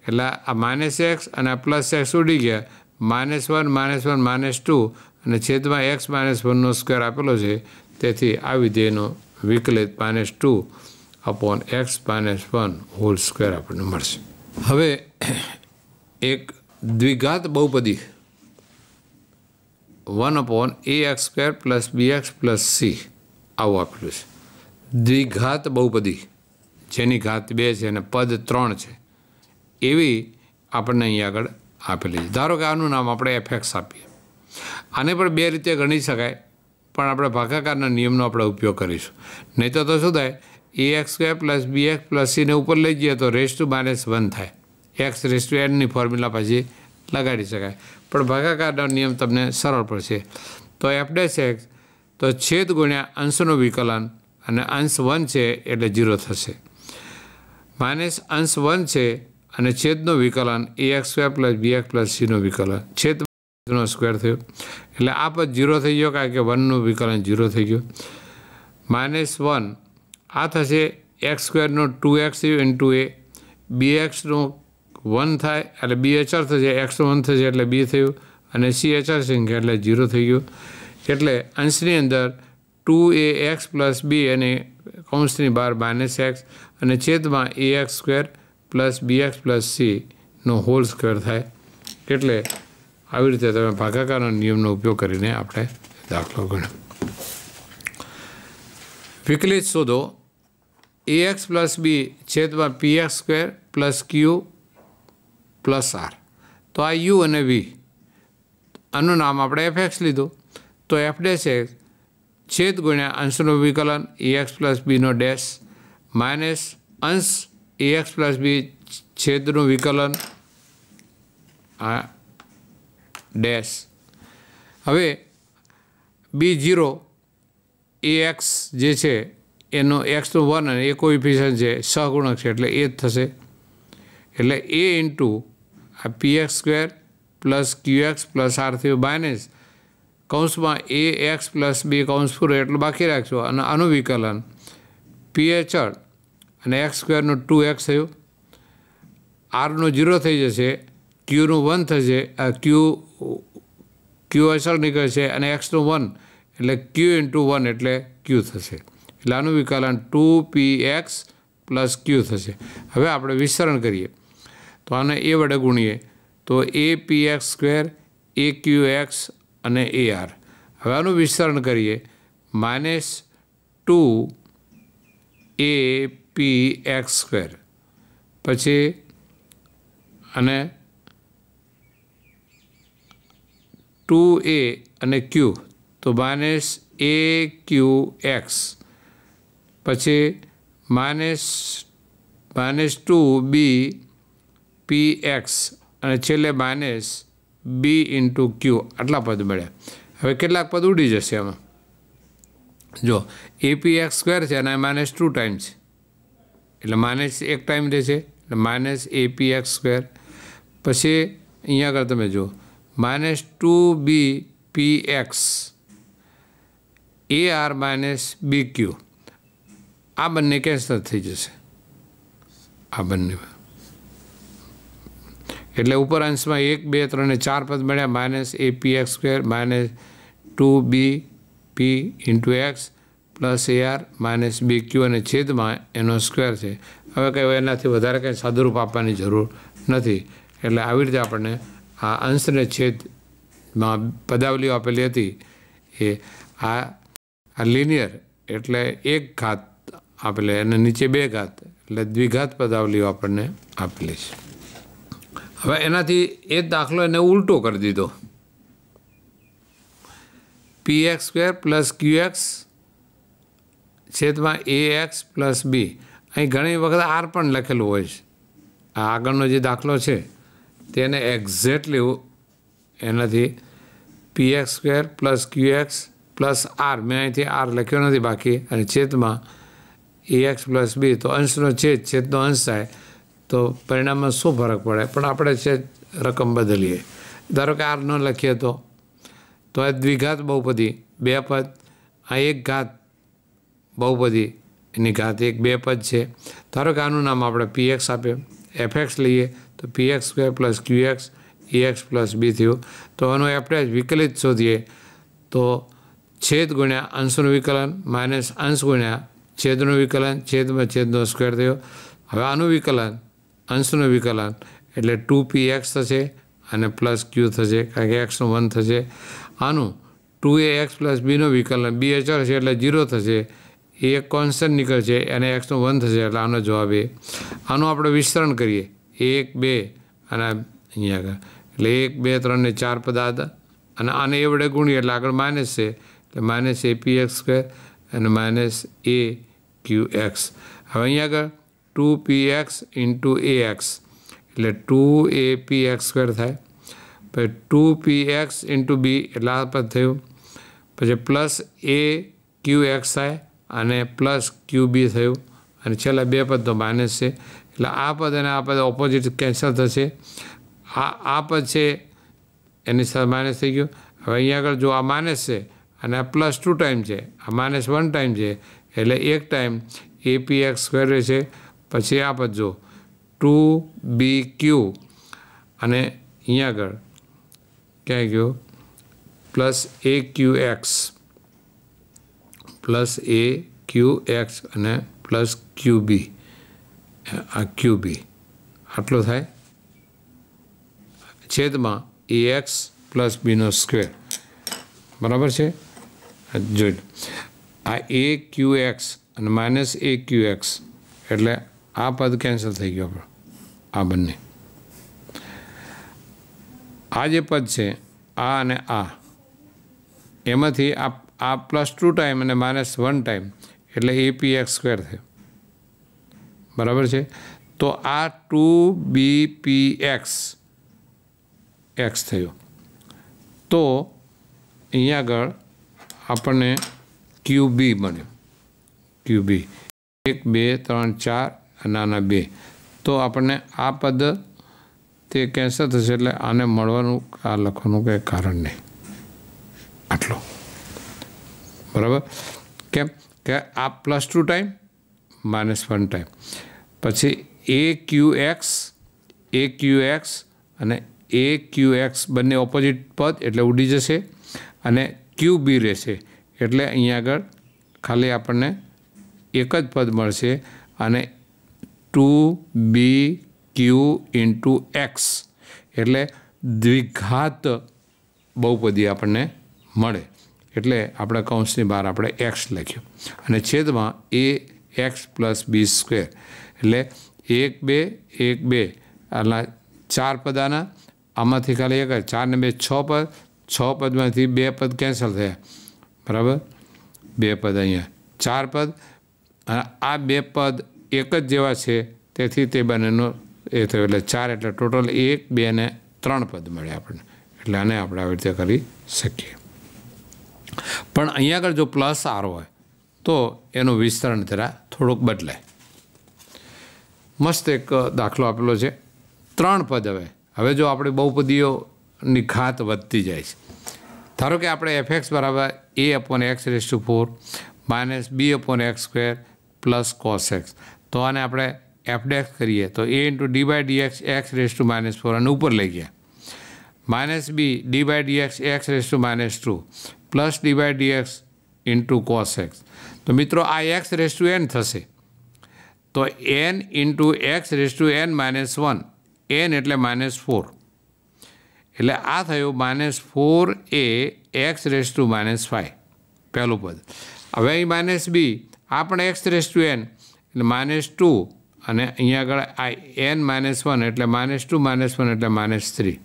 એટલે આ માઇનસ એક્સ અને આ પ્લસ એક્સ ઉડી ગયા minus one minus one minus two અને છેદમાં એક્સ માઇનસ વનનો સ્ક્વેર આપેલો છે તેથી આ વિધેયનો વિકલિત minus two upon x minus one whole square આપણને મળશે હવે એક દ્વિઘાત બહુપદી one upon a x square plus b x plus c આવું આપેલું છે દ્વિઘાત બહુપદી જેની ઘાત બે છે અને પદ ત્રણ છે એવી આપણને અહીં આગળ આપેલી છે ધારો કે આનું નામ આપણે એફએક્સ આપીએ આને પણ બે રીતે ગણી શકાય પણ આપણે ભાગાકારના નિયમનો આપણે ઉપયોગ કરીશું નહીં તો શું થાય a x square plus b x plus સીને ઉપર લઈ જઈએ તો રેસ ટુ માઇનસ વન થાય એક્સ રેસ ટુ એનની ફોર્મ્યુલા પછી લગાડી શકાય પણ ભાગાકારનો નિયમ તમને સરળ પડશે તો એફ ડેસ એક્સ તો છેદ ગુણ્યા અંશનું વિકલન અને અંશ વન છે એટલે ઝીરો થશે માઇનસ અંશ વન છે અને છેદનો વિકલન a x square plus b x plus સીનું વિકલન છેદનો સ્ક્વેર થયો એટલે આ પદ ઝીરો થઈ ગયો કારણ કે વનનું વિકલન ઝીરો થઈ ગયું માઇનસ વન આ થશે એક્સ સ્ક્વેરનું two x into a b એક્સનું વન થાય એટલે બી એચર થશે એક્સનું વન થશે એટલે બી થયું અને સી એચર સંખ્યા એટલે ઝીરો થઈ ગયું એટલે અંશની અંદર ટુ એ એક્સ પ્લસ બી અને કૌંસની બહાર માઇનસ એક્સ અને છેદમાં a x square plus b x plus સીનો હોલ સ્ક્વેર થાય એટલે આવી રીતે તમે ભાગાકારના નિયમનો ઉપયોગ કરીને આપણે દાખલો ગણ્યો વિકલિત શોધો એ એક્સ પ્લસ બી છેદમાં p x square plus q plus r તો આ યુ અને વી આનું નામ આપણે એફ એક્સ લીધું તો એફ ડેશ એક્સ છેદ ગુણ્યા અંશનું વિકલન એ એક્સ પ્લસ બીનો ડેસ માઇનસ અંશ એ એક્સ પ્લસ બી છેદનું વિકલન આ ડેશ હવે બી જીરો એ એક્સ જે છે એનો એક્સનું વન અને એ કોઇફિશિયન્ટ છે સહગુણક છે એટલે એ જ થશે એટલે એ ઇન્ટુ આ p x square plus q x plus આરથી માઇનસ કૌંસમાં એ એક્સ પ્લસ બી કૌંસ પૂરો એટલું બાકી રાખશો અને આનું વિકલન પીએચડ અને એક્સ સ્ક્વેરનું ટુ એક્સ થયું આરનું ઝીરો થઈ જશે ક્યુનું વન થશે ક્યુ ક્યુ અસર નીકળશે અને એક્સનું વન એટલે ક્યુ ઇન્ટુ વન એટલે ક્યુ થશે એટલે આનું વિકલન two p x plus q થશે હવે આપણે વિસ્તરણ કરીએ તો આને એ વડે ગુણીએ તો a p x square a q x અને એ આર હવે આનું વિસ્તરણ કરીએ minus two a p x square પછી અને ટુ એ અને ક્યુ તો માઇનસ એ ક્યુ એક્સ પછી minus minus two b p x અને છેલ્લે માઇનસ બી ઇન્ટુ ક્યુ આટલા પદ મળ્યા હવે કેટલાક પદ ઉડી જશે આમાં જો એપી એક્સ સ્ક્વેર છે અને માઇનસ ટુ ટાઈમ્સ એટલે માઇનસ એક ટાઈમ રહેશે એટલે માઇનસ એપી એક્સ સ્ક્વેર પછી અહીંયા આગળ તમે જુઓ minus two b p x a r minus b q આ બંને કેન્સલ થઈ જશે આ બંને એટલે ઉપર અંશમાં એક બે ત્રણ ચાર પદ મળ્યા minus a p x square minus two b p into x plus a r r minus b q અને છેદમાં એનો સ્ક્વેર છે હવે કંઈ એનાથી વધારે કંઈ સાદુરૂપ આપવાની જરૂર નથી એટલે આવી રીતે આપણને આ અંશને છેદમાં પદાવલીઓ આપેલી હતી એ આ લિનિયર એટલે એક ઘાત આપેલી અને નીચે બે ઘાત એટલે દ્વિઘાત પદાવલીઓ આપણને આપેલી છે હવે એનાથી એ દાખલો એને ઉલટો કરી દીધો p x square plus q x છેદમાં એ એક્સ પ્લસ બી અહીં ઘણી વખત આર પણ લખેલું હોય છે આ આગળનો જે દાખલો છે તેને એક્ઝેક્ટલી એનાથી p x square plus q x plus r મેં અહીંથી આર લખ્યો નથી બાકી અને છેદમાં એ એક્સ પ્લસ બી તો અંશનો છેદ છેદનો અંશ થાય તો પરિણામમાં શું ફરક પડે પણ આપણે છેદ રકમ બદલીએ ધારો કે આર ન લખીએ તો તો આ દ્વિઘાત બહુપદી બે પદ આ એક ઘાત બહુ બધી એની ઘાત એક બે પદ છે ધારો કે આનું નામ આપણે પીએક્સ એફ એક્સ લઈએ તો p x square plus q x e x plus b થયું તો આનું આપણે વિકલિત શોધીએ તો છેદ ગુણ્યા અંશનું વિકલન માઇનસ અંશ ગુણ્યા છેદનું વિકલન છેદમાં છેદનો સ્ક્વેર થયો હવે આનું વિકલન અંશનું વિકલન એટલે ટુ પી એક્સ થશે અને પ્લસ ક્યુ થશે કારણ કે એક્સનું વન થશે આનું ટુ એ એક્સ પ્લસ બીનું વિકલન બી અચળ છે એટલે ઝીરો થશે એ એક કોન્સ્ટન્ટ નીકળે છે અને એક્સનું વન થશે એટલે આનો જવાબ એ આનું આપણે વિસ્તરણ કરીએ એક બે અને અહીંયા આગળ એટલે એક બે ત્રણ ને ચાર પદા હતા અને આને એ વડે ગુણીએ એટલે આગળ માઇનસ છે એટલે minus a p x square અને માઇનસ એ ક્યુ એક્સ હવે અહીંયા આગળ ટુ પી એક્સ ઇન્ટુ એ એક્સ એટલે two a p x square થાય પછી two p x into b એટલે આ પદ થયું પછી પ્લસ એ ક્યુ એક્સ થાય અને પ્લસ ક્યુ બી થયું અને છેલ્લા બે પદ તો માઇનસ છે એટલે આ પદ અને આ પદ ઓપોઝિટ કેન્સલ થશે આ આ પદ છે એની સાથે માઇનસ થઈ ગયું હવે અહીંયા આગળ જો આ માઇનસ છે અને આ પ્લસ ટુ ટાઈમ છે આ માઇનસ વન ટાઈમ છે એટલે એક ટાઈમ એપી એક્સ સ્ક્વેર રહેશે પછી આ પદ જો ટુ બી ક્યુ અને અહીંયા આગળ ક્યાં ગયો plus a q x plus a q x અને પ્લસ ક્યુ બી આ ક્યુ બી આટલો થાય છેદમાં એ એક્સ પ્લસ બીનો સ્ક્વેર બરાબર છે જોઈ આ એ ક્યુ એક્સ અને માઇનસ એ ક્યુ એક્સ એટલે આ પદ કેન્સલ થઈ ગયો આપણો આ બંને આ જે પદ છે આ અને આ એમાંથી આ આ પ્લસ ટુ ટાઈમ અને માઇનસ વન ટાઈમ એટલે એ પી એક્સ સ્ક્વેર થયો બરાબર છે તો આ two b p x x થયો તો અહીંયા આગળ આપણને ક્યુ બી બન્યું ક્યુ બી એક બે ત્રણ ચાર અને આના બે તો આપણને આ પદ તે કેન્સલ થશે એટલે આને મળવાનું આ લખવાનું કંઈ કારણ નહીં આટલું બરાબર કેમ કે આ plus two time minus one time પછી a q x A q x અને એ ક્યુ એક્સ બંને ઓપોઝિટ પદ એટલે ઉડી જશે અને ક્યુ બી રહેશે એટલે અહીંયા આગળ ખાલી આપણને એક જ પદ મળશે અને two b q into x એટલે દ્વિઘાત બહુપદી આપણને મળે એટલે આપણે કૌંસની બહાર આપણે એક્સ લખ્યું અને છેદમાં a x plus B square એટલે એક બે એક બે આટલા ચાર પદ આના આમાંથી ખાલી એક ચારને બે છ પદ છ પદમાંથી બે પદ કેન્સલ થયા બરાબર બે પદ અહીંયા ચાર પદ અને આ બે પદ એક જ જેવા છે તેથી તે બંનેનો એ થયો એટલે ચાર એટલે ટોટલ એક બે ને ત્રણ પદ મળ્યા આપણને એટલે આને આપણે આવી રીતે કરી શકીએ પણ અહીંયા આગળ જો પ્લસ આર હોય તો એનું વિસ્તરણ જરા થોડુંક બદલાય મસ્ત એક દાખલો આપેલો છે ત્રણ પદ હવે હવે જો આપણે બહુપદીઓની ખાત વધતી જાય છે ધારો કે આપણે એફ એક્સ બરાબર a upon x raise to four minus b upon x square plus cos x તો આને આપણે એફ ડેક્સ કરીએ તો a into d by D x x raise to minus four અને ઉપર લઈ ગયા minus b d by D x x raise to minus two plus d by D x into cos x તો મિત્રો આ એક્સ રેસ ટુ એન થશે તો N into x raise to N minus one n એટલે minus four એટલે આ થયું minus four a x raise to minus five પહેલું પદ હવે અહીં માઇનસ બી આ પણ એક્સ રેસ ટુ એન એટલે માઇનસ ટુ અને અહીંયા આગળ આ એન માઇનસ વન એટલે માઇનસ ટુ માઇનસ વન એટલે માઇનસ થ્રી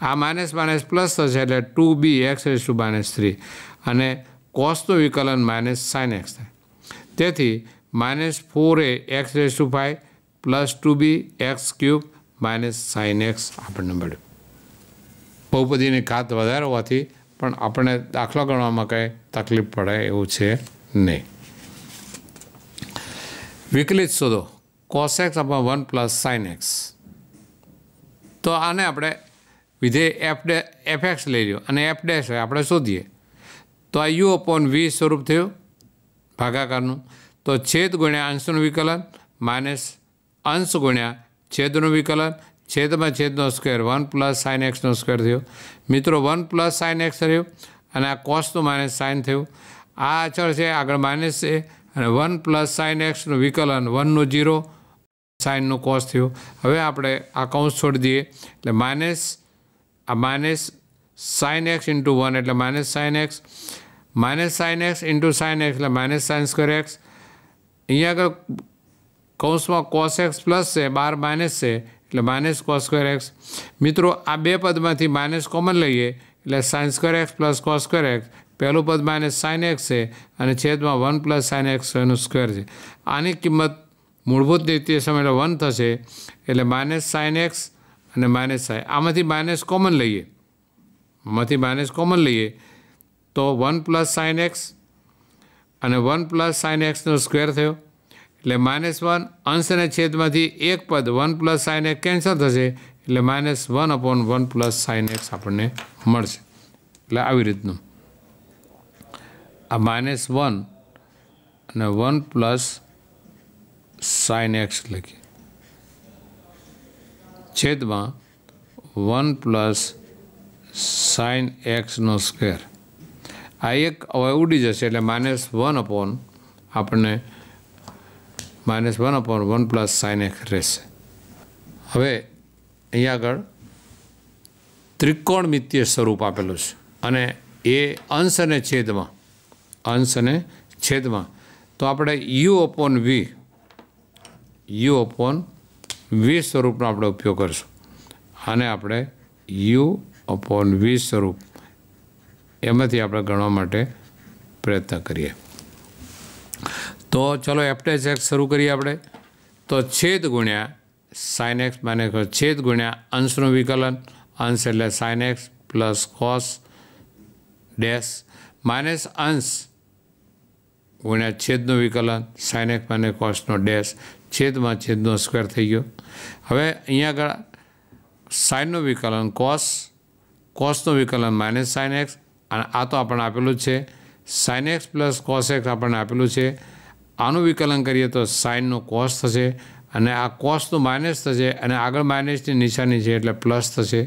આ માઇનસ માઇનસ પ્લસ થશે એટલે two b x S to minus three અને કોસનું વિકલન માઇનસ સાઇન એક્સ થાય તેથી minus four a x S to five plus two b x cube minus sine x આપણને મળ્યું બહુપદીની ઘાત વધારે હોવાથી પણ આપણે દાખલો ગણવામાં કંઈ તકલીફ પડે એવું છે નહીં વિકલિત શોધો કોસેક્સ અથવા વન પ્લસ સાઇન એક્સ તો આને આપણે વિધેય એફ ડે એફ એક્સ લઈ લ્યો અને એફ ડેશ આપણે શોધીએ તો આ યુ અપોન વી સ્વરૂપ થયું ભાગાકારનું તો છેદ ગુણ્યા અંશનું વિકલન માઇનસ અંશ ગુણ્યા છેદનું વિકલન છેદમાં છેદનો સ્ક્વેર વન પ્લસ સાઇન એક્સનો સ્ક્વેર થયો મિત્રો વન પ્લસ સાઇન એક્સ થયો અને આ કોસનું માઇનસ સાઇન થયું આ અચળ છે આગળ માઇનસ છે અને વન પ્લસ સાઇન એક્સનું વિકલન વનનું જીરો સાઇનનું કોસ થયું હવે આપણે આ કૌંસ છોડી દઈએ એટલે માઇનસ આ minus sine x into one એટલે minus sine x minus sine x into sine x એટલે માઇનસ સાઇન સ્ક્વેર એક્સ અહીંયા આગળ કૌંસમાં કોસ એક્સ પ્લસ છે બાર માઇનસ છે એટલે માઇનસ કોસ સ્ક્વેર એક્સ મિત્રો આ બે પદમાંથી માઇનસ કોમન લઈએ એટલે sine square x plus cos square x પહેલું પદ માઇનસ સાઇન એક્સ છે અને છેદમાં વન પ્લસ સાઇન એક્સ એનું સ્ક્વેર છે આની કિંમત મૂળભૂત દ્વિતીય સમય એટલે વન થશે એટલે માઇનસ સાઇન એક્સ અને માઇનસ થાય આમાંથી માઇનસ કોમન લઈએ આમાંથી માઇનસ કોમન લઈએ તો વન પ્લસ સાઇન એક્સ અને વન પ્લસ સાઇન એક્સનો સ્ક્વેર થયો એટલે માઇનસ વન અંશ અને છેદમાંથી એક પદ one plus sine x cancel થશે એટલે minus one upon one plus sine x આપણને મળશે એટલે આવી રીતનું આ માઇનસ વન અને વન પ્લસ સાઇન એક્સ લખીએ છેદમાં વન પ્લસ સાઇન એક્સનો સ્ક્વેર આ એક હવે ઉડી જશે એટલે માઇનસ વન અપોન આપણને minus one upon one plus sine x રહેશે હવે અહીંયા આગળ ત્રિકોણમિત્ય સ્વરૂપ આપેલું છે અને એ અંશ અને છેદમાં અંશ અને છેદમાં તો આપણે u upon v u upon v સ્વરૂપનો આપણે ઉપયોગ કરીશું અને આપણે યુ અપોન વી સ્વરૂપ એમાંથી આપણે ગણવા માટે પ્રયત્ન કરીએ તો ચલો એપ્ટેસ એક્સ શરૂ કરીએ આપણે તો છેદ ગુણ્યા સાઇન એક્સ માઇનસ છેદ ગુણ્યા અંશનું વિકલન અંશ એટલે sine x plus cos dash minus અંશ ગુણ્યા છેદનું વિકલન સાઇનેક અને કોસનો ડેશ છેદમાં છેદનો સ્ક્વેર થઈ ગયો હવે અહીંયા આગળ સાઇનનું વિકલન કોસ કોસનું વિકલન માઇનસ સાઇન એક્સ અને આ તો આપણને આપેલું જ છે sine x plus cos x આપણને આપેલું છે આનું વિકલન કરીએ તો સાઇનનું કોસ થશે અને આ કોસનું માઇનસ થશે અને આગળ માઇનસની નિશાની છે એટલે પ્લસ થશે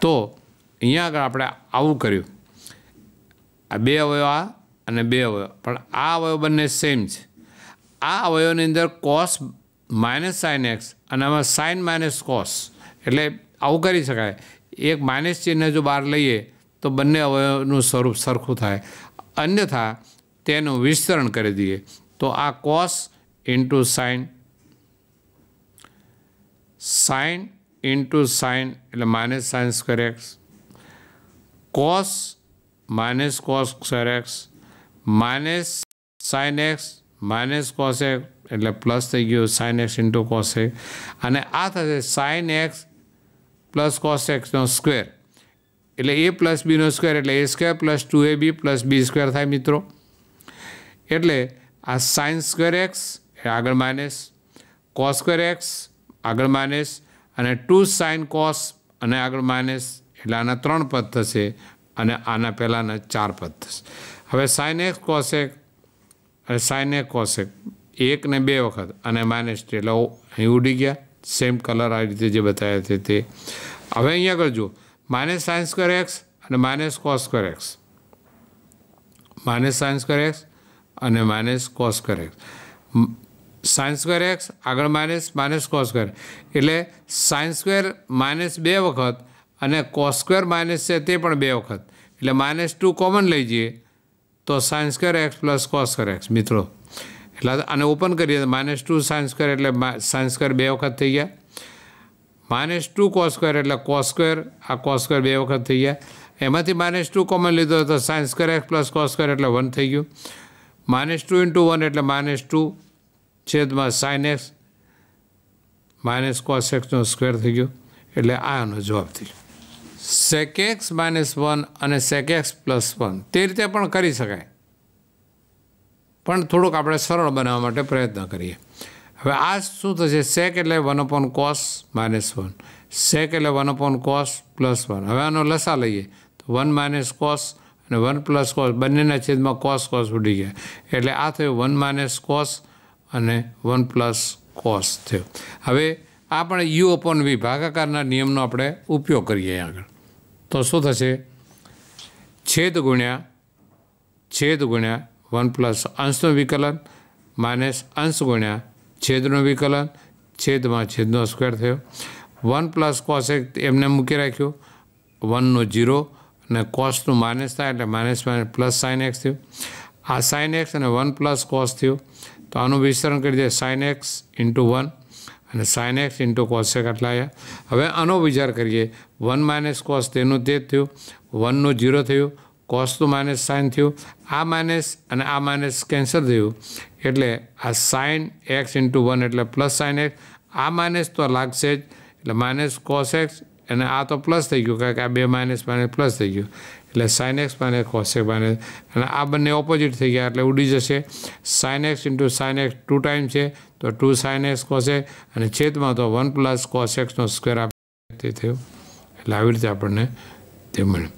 તો અહીંયા આગળ આપણે આવું કર્યું આ બે અવયવ આ અને બે અવયવ પણ આ અવયવ બંને સેમ છે આ અવયવની અંદર કોસ માઇનસ સાઇન એક્સ અને આમાં સાઇન માઇનસ કોસ એટલે આવું કરી શકાય એક માઇનસ ચિહ્ન જો બહાર લઈએ તો બંને અવયવનું સ્વરૂપ સરખું થાય અન્યથા તેનું વિસ્તરણ કરી દઈએ તો આ cos into sine sine into sine એટલે minus sine square X cos minus cos square x minus sine x minus cosec એટલે પ્લસ થઈ ગયું સાઇન એક્સ ઇન્ટુ કોસેક અને આ થશે સાઇન એક્સ પ્લસ કોસ એક્સનો સ્ક્વેર એટલે એ પ્લસ બીનો સ્ક્વેર એટલે A square plus two A B plus B square થાય મિત્રો એટલે આ સાઇન સ્ક્વેર એક્સ આગળ માઇનસ કોસ સ્ક્વેર એક્સ આગળ માઇનસ અને ટુ સાઇન કોસ અને આગળ માઇનસ એટલે આના ત્રણ પદ થશે અને આના પહેલાંના ચાર પદ થશે અવે sin x cosec અને sin x cosec 1 ને 2 વખત અને -3 લઉં એ ઊડી ગયા સેમ કલર આ રીતે જે બતાયા હતા તે હવે અહીંયા કરજો - sin² x અને - cos² x - sin² x અને - cos² x sin² x આગળ માઈનસ - cos² એટલે sin² - 2 વખત અને cos² - 3 તે પણ 2 વખત એટલે -2 કોમન લઈજીએ તો sine square x plus cos X મિત્રો એટલે આને ઓપન કરીએ માઇનસ ટુ સાયન્સ સ્ક્વેર એટલે સાયન્સ સ્ક્વેર બે વખત થઈ ગયા માઇનસ ટુ કોસ સ્ક્વેર એટલે કોસ સ્ક્વેર આ કોસ બે વખત થઈ ગયા એમાંથી માઇનસ ટુ કોમન લીધો તો sine square x plus cos એટલે વન થઈ ગયું માઇનસ ટુ ઇન્ટુ વન એટલે માઇનસ ટુ છેદમાં સાઇન એક્સ માઇનસ કોસ એક્સનો સ્ક્વેર થઈ ગયો એટલે આનો જવાબ થઈ ગયો સેક એક્સ માઇનસ વન અને સેક એક્સ પ્લસ વન તે રીતે પણ કરી શકાય પણ થોડુંક આપણે સરળ બનાવવા માટે પ્રયત્ન કરીએ હવે આ શું થશે સેક એટલે one upon cos minus one sec એટલે one upon cos plus one હવે આનો લસા લઈએ તો વન માઇનસ કોસ અને વન પ્લસ કોસ બંનેના છેદમાં કોસ કોસ ઉડી ગયા એટલે આ થયું વન માઇનસ કોસ અને વન પ્લસ કોસ થયો હવે આ પણ યુ અપોન વી ભાગાકારના નિયમનો આપણે ઉપયોગ કરીએ આગળ તો શું થશે છેદ ગુણ્યા છેદ ગુણ્યા 1 + આંશનો વિકલન માઈનસ अंश ગુણ્યા છેદનો વિકલન છેદ બ / છેદનો સ્ક્વેર થયો 1 + કોસ એક એમને મૂકી રાખ્યો 1 નો 0 અને કોસ નું માઈનસ સાઈન એટલે માઈનસ 1 + સાઈન x થયો આ સાઈન x અને 1 + કોસ થયો તો આનું વિસ્તરણ કરી દે સાઈન x * 1 અને સાઇન એક્સ ઇન્ટુ કોસેક આટલા આવ્યા હવે આનો વિચાર કરીએ વન માઇનસ કોસ તેનું તે થયું વનનું જીરો થયું કોસનું માઇનસ સાઇન થયું આ માઇનસ અને આ માઇનસ કેન્સલ થયું એટલે આ સાઇન એક્સ ઇન્ટુ વન એટલે પ્લસ સાઇન એક્સ આ માઇનસ તો લાગશે જ એટલે માઇનસ કોસ એક્સ અને આ તો પ્લસ થઈ ગયું કારણ કે આ બે માઇનસ માઇનસ પ્લસ થઈ ગયું એટલે sine x minus cosec minus અને આ બંને ઓપોઝિટ થઈ ગયા એટલે ઉડી જશે sine x into sine X two time છે તો two sine X cos X અને છેદમાં તો વન પ્લસ કોસ એક્સનો સ્ક્વેર આપે તે થયો એટલે આવી રીતે આપણને તે મળે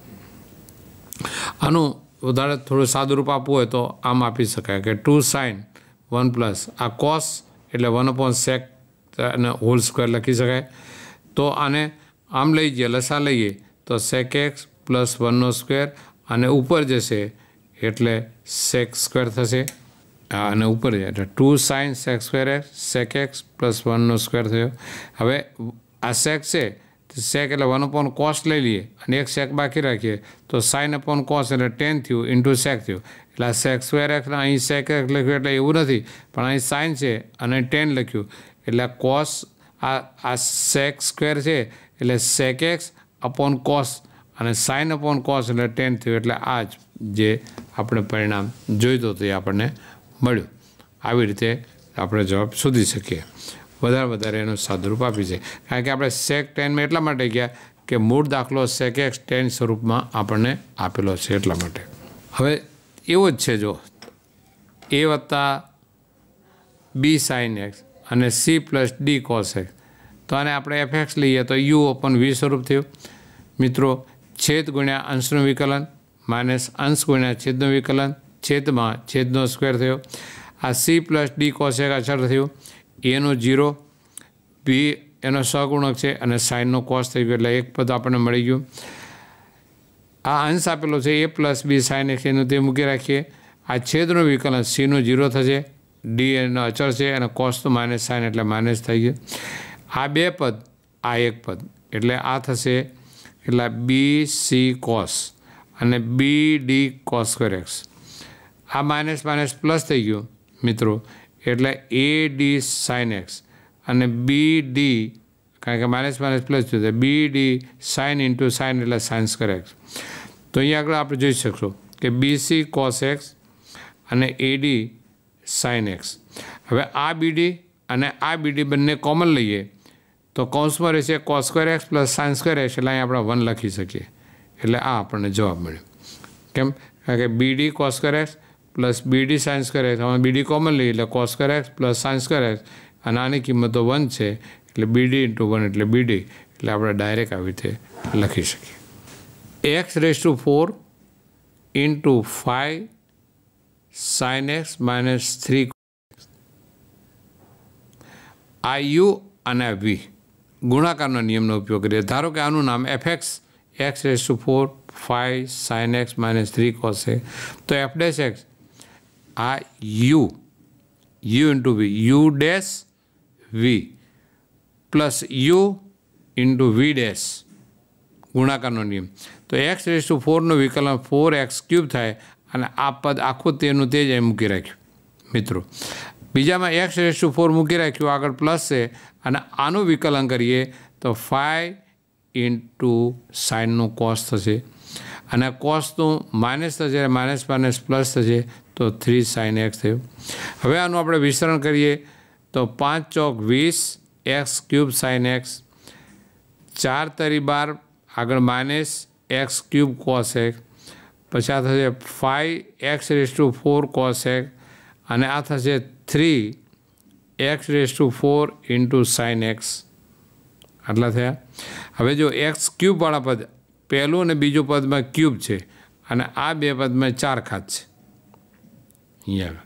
આનું ઉદાહરણ થોડું સાદુરૂપ આપવું હોય તો આમ આપી શકાય કે ટુ સાઇન વન પ્લસ આ કોસ એટલે વન અપોન સેક અને હોલ સ્ક્વેર લખી શકાય તો આને આમ લઈ જઈએ લસા લઈએ તો સેક એક્સ પ્લસ વનનો સ્ક્વેર અને ઉપર જશે એટલે સેક સ્ક્વેર થશે આને ઉપર જાય એટલે two sine sec x square X sec x plus વનનો સ્ક્વેર થયો હવે આ સેક છે સેક એટલે વન અપોન કોસ લઈ લઈએ અને એક સેક બાકી રાખીએ તો સાઇન અપોન કોસ એટલે ટેન થયું ઇન્ટુ સેક થયું એટલે આ સેક સ્ક્વેર એક્સ અહીં સેક એક્સ લખ્યું એટલે એવું નથી પણ અહીં સાઇન છે અને ટેન લખ્યું એટલે કોસ આ આ સેક સ્ક્વેર છે એટલે સેક એક્સ અપોન કોસ અને સાઇન અપોન કોસ એટલે ટેન થયું એટલે આ જ જે આપણે પરિણામ જોઈતો એ આપણને મળ્યું આવી રીતે આપણે જવાબ શોધી શકીએ વધારે વધારે એનું સાદુરૂપ આપી છે કારણ કે આપણે સેક ટેનમાં એટલા માટે ગયા કે મૂળ દાખલો સેક એક્સ ટેન સ્વરૂપમાં આપણને આપેલો છે એટલા માટે હવે એવો જ છે જો એ વત્તા બી સાઇન એક્સ અને C plus D cos x તો આને આપણે એફ એક્સ લઈએ તો યુ ઓપન વી સ્વરૂપ થયું મિત્રો છેદ ગુણ્યા અંશનું વિકલન માઇનસ અંશ ગુણ્યા છેદનું વિકલન છેદમાં છેદનો સ્ક્વેર થયો આ સી પ્લસ ડી કોશેક અચળ થયું એનો જીરો બી એનો સહગુણક છે અને સાઇનનો કોસ થઈ ગયો એટલે એક પદ આપણને મળી ગયું આ અંશ આપેલો છે એ પ્લસ બી સાઇન એક એનું તે મૂકી રાખીએ આ છેદનું વિકલન સીનું જીરો થશે ડી એનો અચળ છે અને કોસ તો માઇનસ સાઇન એટલે માઇનસ થઈ ગયું આ બે પદ આ એક પદ એટલે આ થશે એટલે બી સી કોસ અને બી ડી કોસ એક્સ આ માઇનસ માઇનસ પ્લસ થઈ ગયું મિત્રો એટલે એ ડી સાઇન એક્સ અને બી ડી કારણ કે માઇનસ માઇનસ પ્લસ થયું B D sine into sine એટલે સાઇન સ્કવેર એક્સ તો અહીંયા આગળ આપણે જોઈ શકશો કે બીસી કોસ એક્સ અને એડી સાઇન એક્સ હવે આ બીડી અને આ બીડી બંને કોમન લઈએ તો કૌંસમાં રહેશે cos square x plus sine square x એટલે અહીંયા આપણે વન લખી શકીએ એટલે આ આપણને જવાબ મળ્યો કેમ કારણ કે B D cos square X plus B D sine करेगा हम बी डी कॉमन ले ले cos²x + sin²x अनाने कीमत तो 1 छे એટલે bd * 1 એટલે bd એટલે આપડે ડાયરેક્ટ આવી તે લખી શકે x / 4 * 5 sin x - 3 આયુ અને વિ ગુણાકારનો નિયમનો ઉપયોગ કરી ધારો કે આનું નામ fx x / 4 5 sin x - 3 કોસે તો f'x આ U U into V U dash V plus U into V dash ગુણાકારનો નિયમ તો એક્સ રેસ ટુ ફોરનું વિકલન ફોર એક્સ ક્યુબ થાય અને આ પદ આખું તેનું તે જ મૂકી રાખ્યું મિત્રો બીજામાં એક્સ રેસ ટુ ફોર મૂકી રાખ્યું આગળ પ્લસ છે અને આનું વિકલન કરીએ તો ફાઈવ ઇન્ટુ સાઇનનું કોસ થશે અને કોસનું માઇનસ થશે માઇનસ માઇનસ પ્લસ થશે તો થ્રી સાઇન એક્સ થયું હવે આનું આપણે વિસ્તરણ કરીએ તો પાંચ ચોક વીસ એક્સ ક્યુબ સાઇન એક્સ ચાર તરી બાર આગળ minus X cube cos X પછી આ થશે five X raise to four cos X અને આ થશે three X raise to four into sine X આટલા થયા હવે જો એક્સ ક્યુબવાળા પદ પહેલું અને બીજું પદમાં ક્યુબ છે અને આ બે પદમાં ચાર ખાત છે અહીંયા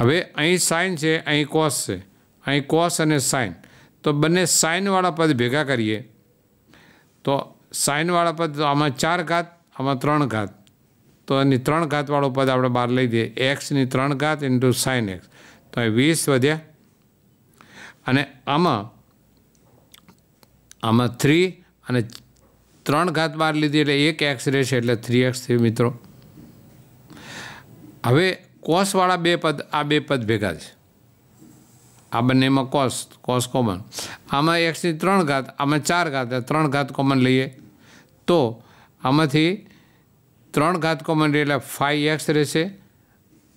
હવે અહીં સાઇન છે અહીં કોસ છે અહીં કોસ અને સાઇન તો બંને સાઇનવાળા પદ ભેગા કરીએ તો સાઇનવાળા પદ આમાં ચાર ઘાત આમાં ત્રણ ઘાત તો એની ત્રણ ઘાતવાળો પદ આપણે બહાર લઈ દઈએ એક્સની ત્રણ ઘાત ઇન્ટુ સાઇન એક્સ તો એ વીસ વધ્યા અને આમાં આમાં થ્રી અને ત્રણ ઘાત બહાર લીધી એટલે એક એક્સ રહેશે એટલે થ્રી એક્સ થયું મિત્રો હવે કોસવાળા બે પદ આ બે પદ ભેગા છે આ બંનેમાં કોસ કોસ કોમન આમાં એક્સની ત્રણ ઘાત આમાં ચાર ઘાત ત્રણ ઘાત કોમન લઈએ તો આમાંથી ત્રણ ઘાત કોમન એટલે ફાઈવ એક્સ રહેશે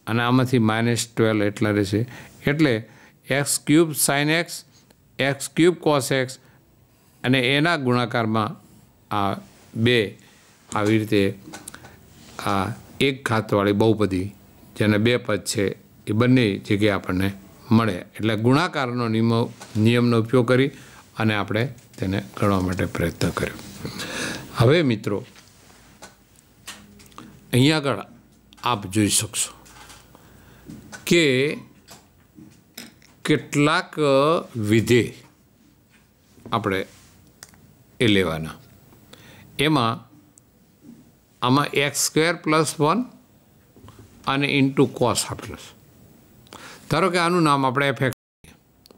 અને આમાંથી માઇનસ ટ્વેલ્વ એટલા રહેશે એટલે X cube sine X X cube cos X અને એના ગુણાકારમાં આ બે આવી રીતે આ એક ઘાતવાળી બહુપદી જેને બે પદ છે એ બંને જગ્યાએ આપણને મળે એટલે ગુણાકારનો નિયમો નિયમનો ઉપયોગ કરી અને આપણે તેને ગણવા માટે પ્રયત્ન કર્યો હવે મિત્રો અહીંયા આગળ આપ જોઈ શકશો કે કેટલાક વિધે આપણે એ લેવાના એમાં આમાં એક્સ સ્ક્વેર પ્લસ વન અને ઇન્ટુ કોસ આપેલું છે ધારો કે આનું નામ આપણે એફેક્ટ એક્સ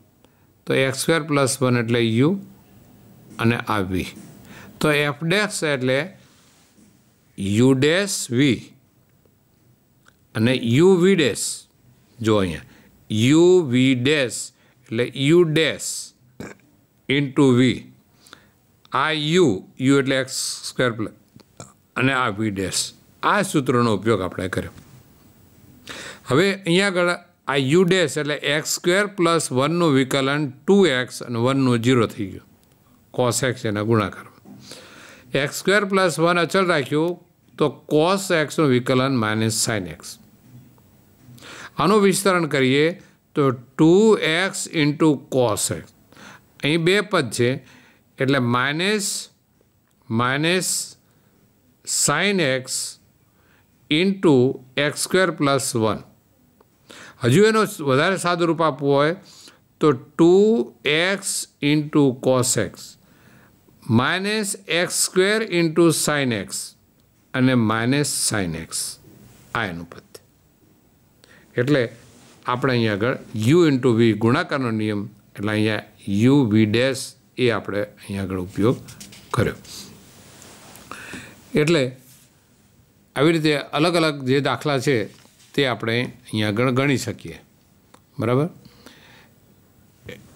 તો એક્સ સ્ક્વેર પ્લસ વન એટલે યુ અને આ વી તો એફ ડેસ એટલે યુ ડેસ વી અને યુ વી ડેસ જો અહીંયા યુ વી ડેસ એટલે યુ ડેસ ઇન્ટુ વી આ યુ યુ એટલે એક્સ સ્ક્વેર પ્લસ અને આ વી ડેસ આ સૂત્રનો ઉપયોગ આપણે કર્યો હવે અહીંયા આગળ આ યુ ડેશ એટલે એક્સ સ્ક્વેર પ્લસ વનનું વિકલન ટુ એક્સ અને વનનું જીરો થઈ ગયું કોસ એક્સ એના ગુણાકાર એક્સ સ્ક્વેર પ્લસ વન અચલ રાખ્યું તો કોસ એક્સનું વિકલન માઇનસ સાઇન એક્સ આનું વિસ્તરણ કરીએ તો two x into cos X અહીં બે પદ છે એટલે minus minus sine x into X square plus one હજુ એનો વધારે સાદુરૂપ આપવું હોય તો two x into cos x minus X square into sine x અને માઇનસ સાઇન એક્સ આ એનું પદ એટલે આપણે અહીંયા આગળ યુ ઇન્ટુ વી ગુણાકારનો નિયમ એટલે અહીંયા યુ વી ડેસ એ આપણે અહીંયા આગળ ઉપયોગ કર્યો એટલે આવી રીતે અલગ અલગ જે દાખલા છે તે આપણે અહીંયા આગળ ગણી શકીએ બરાબર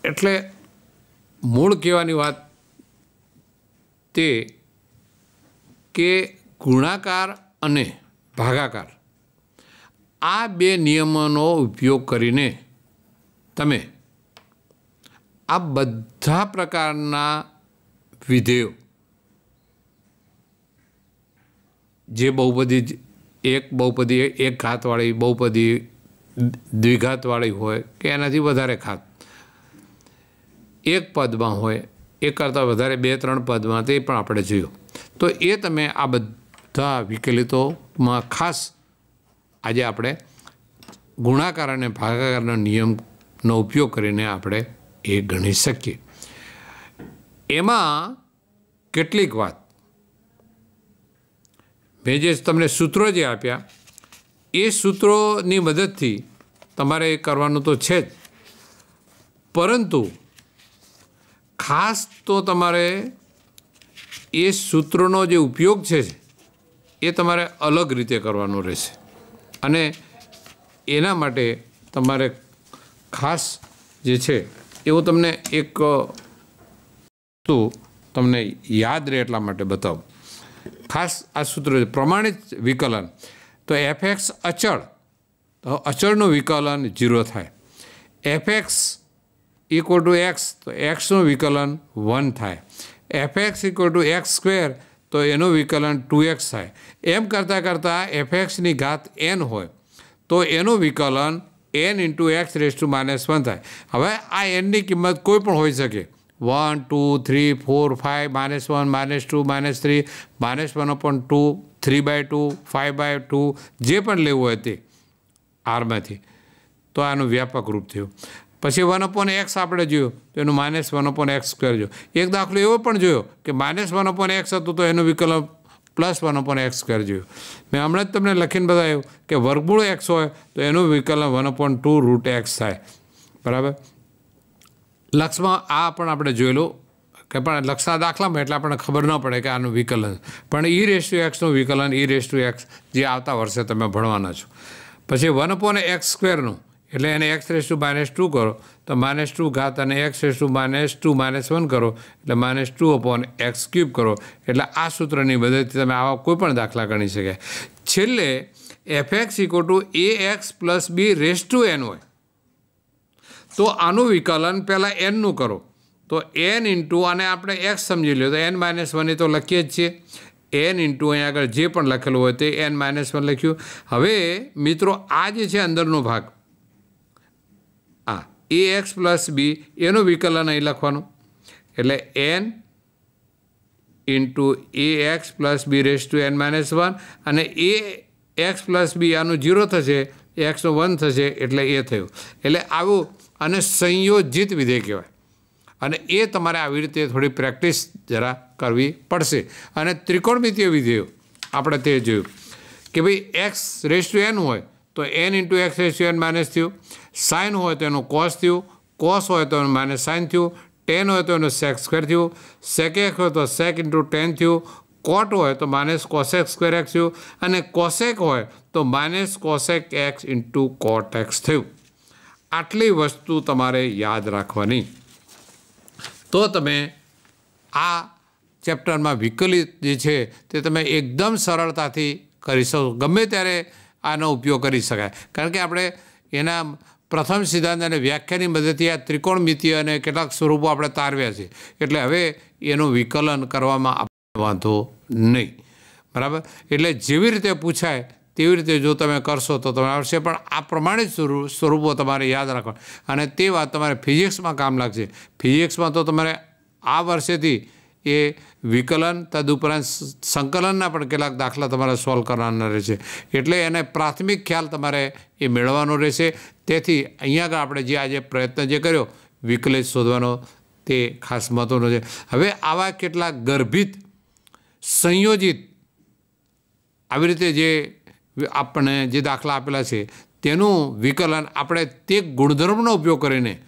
એટલે મૂળ કહેવાની વાત તે કે ગુણાકાર અને ભાગાકાર આ બે નિયમોનો ઉપયોગ કરીને તમે આ બધા પ્રકારના વિધેયો જે બહુ બહુપદી એક બહુપદી એક ઘાતવાળી બહુપદી દ્વિઘાતવાળી હોય કે એનાથી વધારે ખાત એક પદમાં હોય એક કરતાં વધારે બે ત્રણ પદમાં તે પણ આપણે જોયું તો એ તમે આ બધા વિકલિતોમાં ખાસ આજે આપણે ગુણાકાર અને ભાગાકારના નિયમનો ઉપયોગ કરીને આપણે એ ગણી શકીએ એમાં કેટલીક વાત મેં જે તમને સૂત્રો જે આપ્યા એ સૂત્રોની મદદથી તમારે એ કરવાનું તો છે જ પરંતુ ખાસ તો તમારે એ સૂત્રોનો જે ઉપયોગ છે એ તમારે અલગ રીતે કરવાનો રહેશે અને એના માટે તમારે ખાસ જે છે એવું તમને એક તો તમને યાદ રહે એટલા માટે બતાવું ખાસ આ સૂત્ર છે પ્રમાણિત વિકલન તો એફએક્સ અચળ તો અચળનું વિકલન ઝીરો થાય એફએક્સ ઇક્વલ ટુ એક્સ તો એક્સનું વિકલન વન થાય F X equal to X square તો એનું વિકલન ટુ એક્સ થાય એમ કરતાં કરતાં એફએક્સની ઘાત એન હોય તો એનું વિકલન N into x raise to minus one થાય હવે આ એનની કિંમત કોઈ પણ હોઈ શકે one two three four five minus one minus two minus three minus one upon two three by two five by two જે પણ લેવું હોય તે આરમાંથી તો આનું વ્યાપક રૂપ થયું પછી વન અપોન એક્સ આપણે જોયું તો એનું minus one upon x square જોયું એક દાખલો એવો પણ જોયો કે માઇનસ વન અપોન એક્સ હતું તો એનો વિકલ્પ plus one upon x square જોયું મેં હમણાં જ તમને લખીને બતાવ્યું કે વર્ગમૂળ એક્સ હોય તો એનું વિકલ્પ one upon two root x થાય બરાબર લક્ષમાં આ પણ આપણે જોયેલું કે પણ લક્ષના દાખલામાં એટલે આપણને ખબર ન પડે કે આનું વિકલન પણ ઈ રેસ ટુ એક્સનું વિકલન ઈ રેસ ટુ એક્સ જે આવતા વર્ષે તમે ભણવાના છો પછી વન અપોન એક્સ સ્ક્વેરનું એટલે એને X raise to minus two કરો તો માઇનસ ટુ ઘાત અને X raise to minus two minus one કરો એટલે minus two upon X cube કરો એટલે આ સૂત્રની મદદથી તમે આવા કોઈ પણ દાખલા ગણી શકાય છેલ્લે F X equal two A x plus B raise to N હોય તો આનું વિકલન પહેલાં એનનું કરો તો એન ઇન્ટુ અને આપણે એક્સ સમજી લ્યો તો એન માઇનસ વન એ તો લખીએ જ છીએ એન ઇન્ટુ અહીંયા આગળ જે પણ લખેલું હોય તે એન માઇનસ વન લખ્યું હવે મિત્રો આ જે છે અંદરનો ભાગ આ એ એક્સ પ્લસ બી એનું વિકલન અહીં લખવાનું એટલે N into A x plus B raise to N minus one અને એ એક્સ પ્લસ બી આનું જીરો થશે એક્સનું વન થશે એટલે એ થયું એટલે આવું અને સંયોજિત વિધેય કહેવાય અને એ તમારે આવી રીતે થોડી પ્રેક્ટિસ જરા કરવી પડશે અને ત્રિકોણમિતીય વિધેયો આપણે તે જોયું કે ભાઈ એક્સ રેસ ટુ એન હોય તો N into x raise to N minus થયું સાઇન હોય તો એનું કોસ થયું કોસ હોય તો એનું માઇનસ સાઇન થયું ટેન હોય તો એનું સેક સ્ક્વેર થયું સેક એક હોય તો સેક ઇન્ટુ ટેન થયું કોટ હોય તો માઇનસ કોસેક સ્ક્વેર એક્સ થયું અને કોસેક હોય તો minus cosec x into cot x થયું આટલી વસ્તુ તમારે યાદ રાખવાની તો તમે આ ચેપ્ટરમાં વિકલિત જે છે તે તમે એકદમ સરળતાથી કરી શકો ગમે ત્યારે આનો ઉપયોગ કરી શકાય કારણ કે આપણે એના પ્રથમ સિદ્ધાંત અને વ્યાખ્યાની મદદથી આ ત્રિકોણમિતિ અને કેટલાક સ્વરૂપો આપણે તારવ્યા છે એટલે હવે એનું વિકલન કરવામાં વાંધો નહીં બરાબર એટલે જેવી રીતે પૂછાય તેવી રીતે જો તમે કરશો તો તમને આવશે પણ આ પ્રમાણે પ્રમાણિત સ્વરૂપો તમારે યાદ રાખવા અને તે વાત તમારે ફિઝિક્સમાં કામ લાગશે ફિઝિક્સમાં તો તમારે આ વર્ષેથી એ વિકલન તદુપરાંત સંકલનના પણ કેટલાક દાખલા તમારે સોલ્વ કરવાના રહેશે એટલે એને પ્રાથમિક ખ્યાલ તમારે એ મેળવવાનો રહેશે તેથી અહીંયા આગળ આપણે જે આજે પ્રયત્ન જે કર્યો વિકલેજ શોધવાનો તે ખાસ મહત્ત્વનો છે હવે આવા કેટલાક ગર્ભિત સંયોજિત આવી રીતે જે આપણે જે દાખલા આપેલા છે તેનું વિકલન આપણે તે ગુણધર્મનો ઉપયોગ કરીને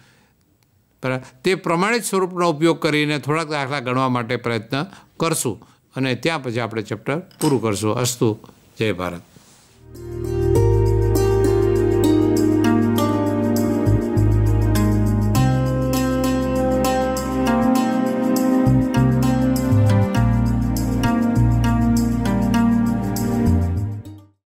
તે પ્રમાણિત સ્વરૂપનો ઉપયોગ કરીને થોડાક દાખલા ગણવા માટે પ્રયત્ન કરશું અને ત્યાં પછી આપણે ચેપ્ટર પૂરું કરશું અસ્તુ જય ભારત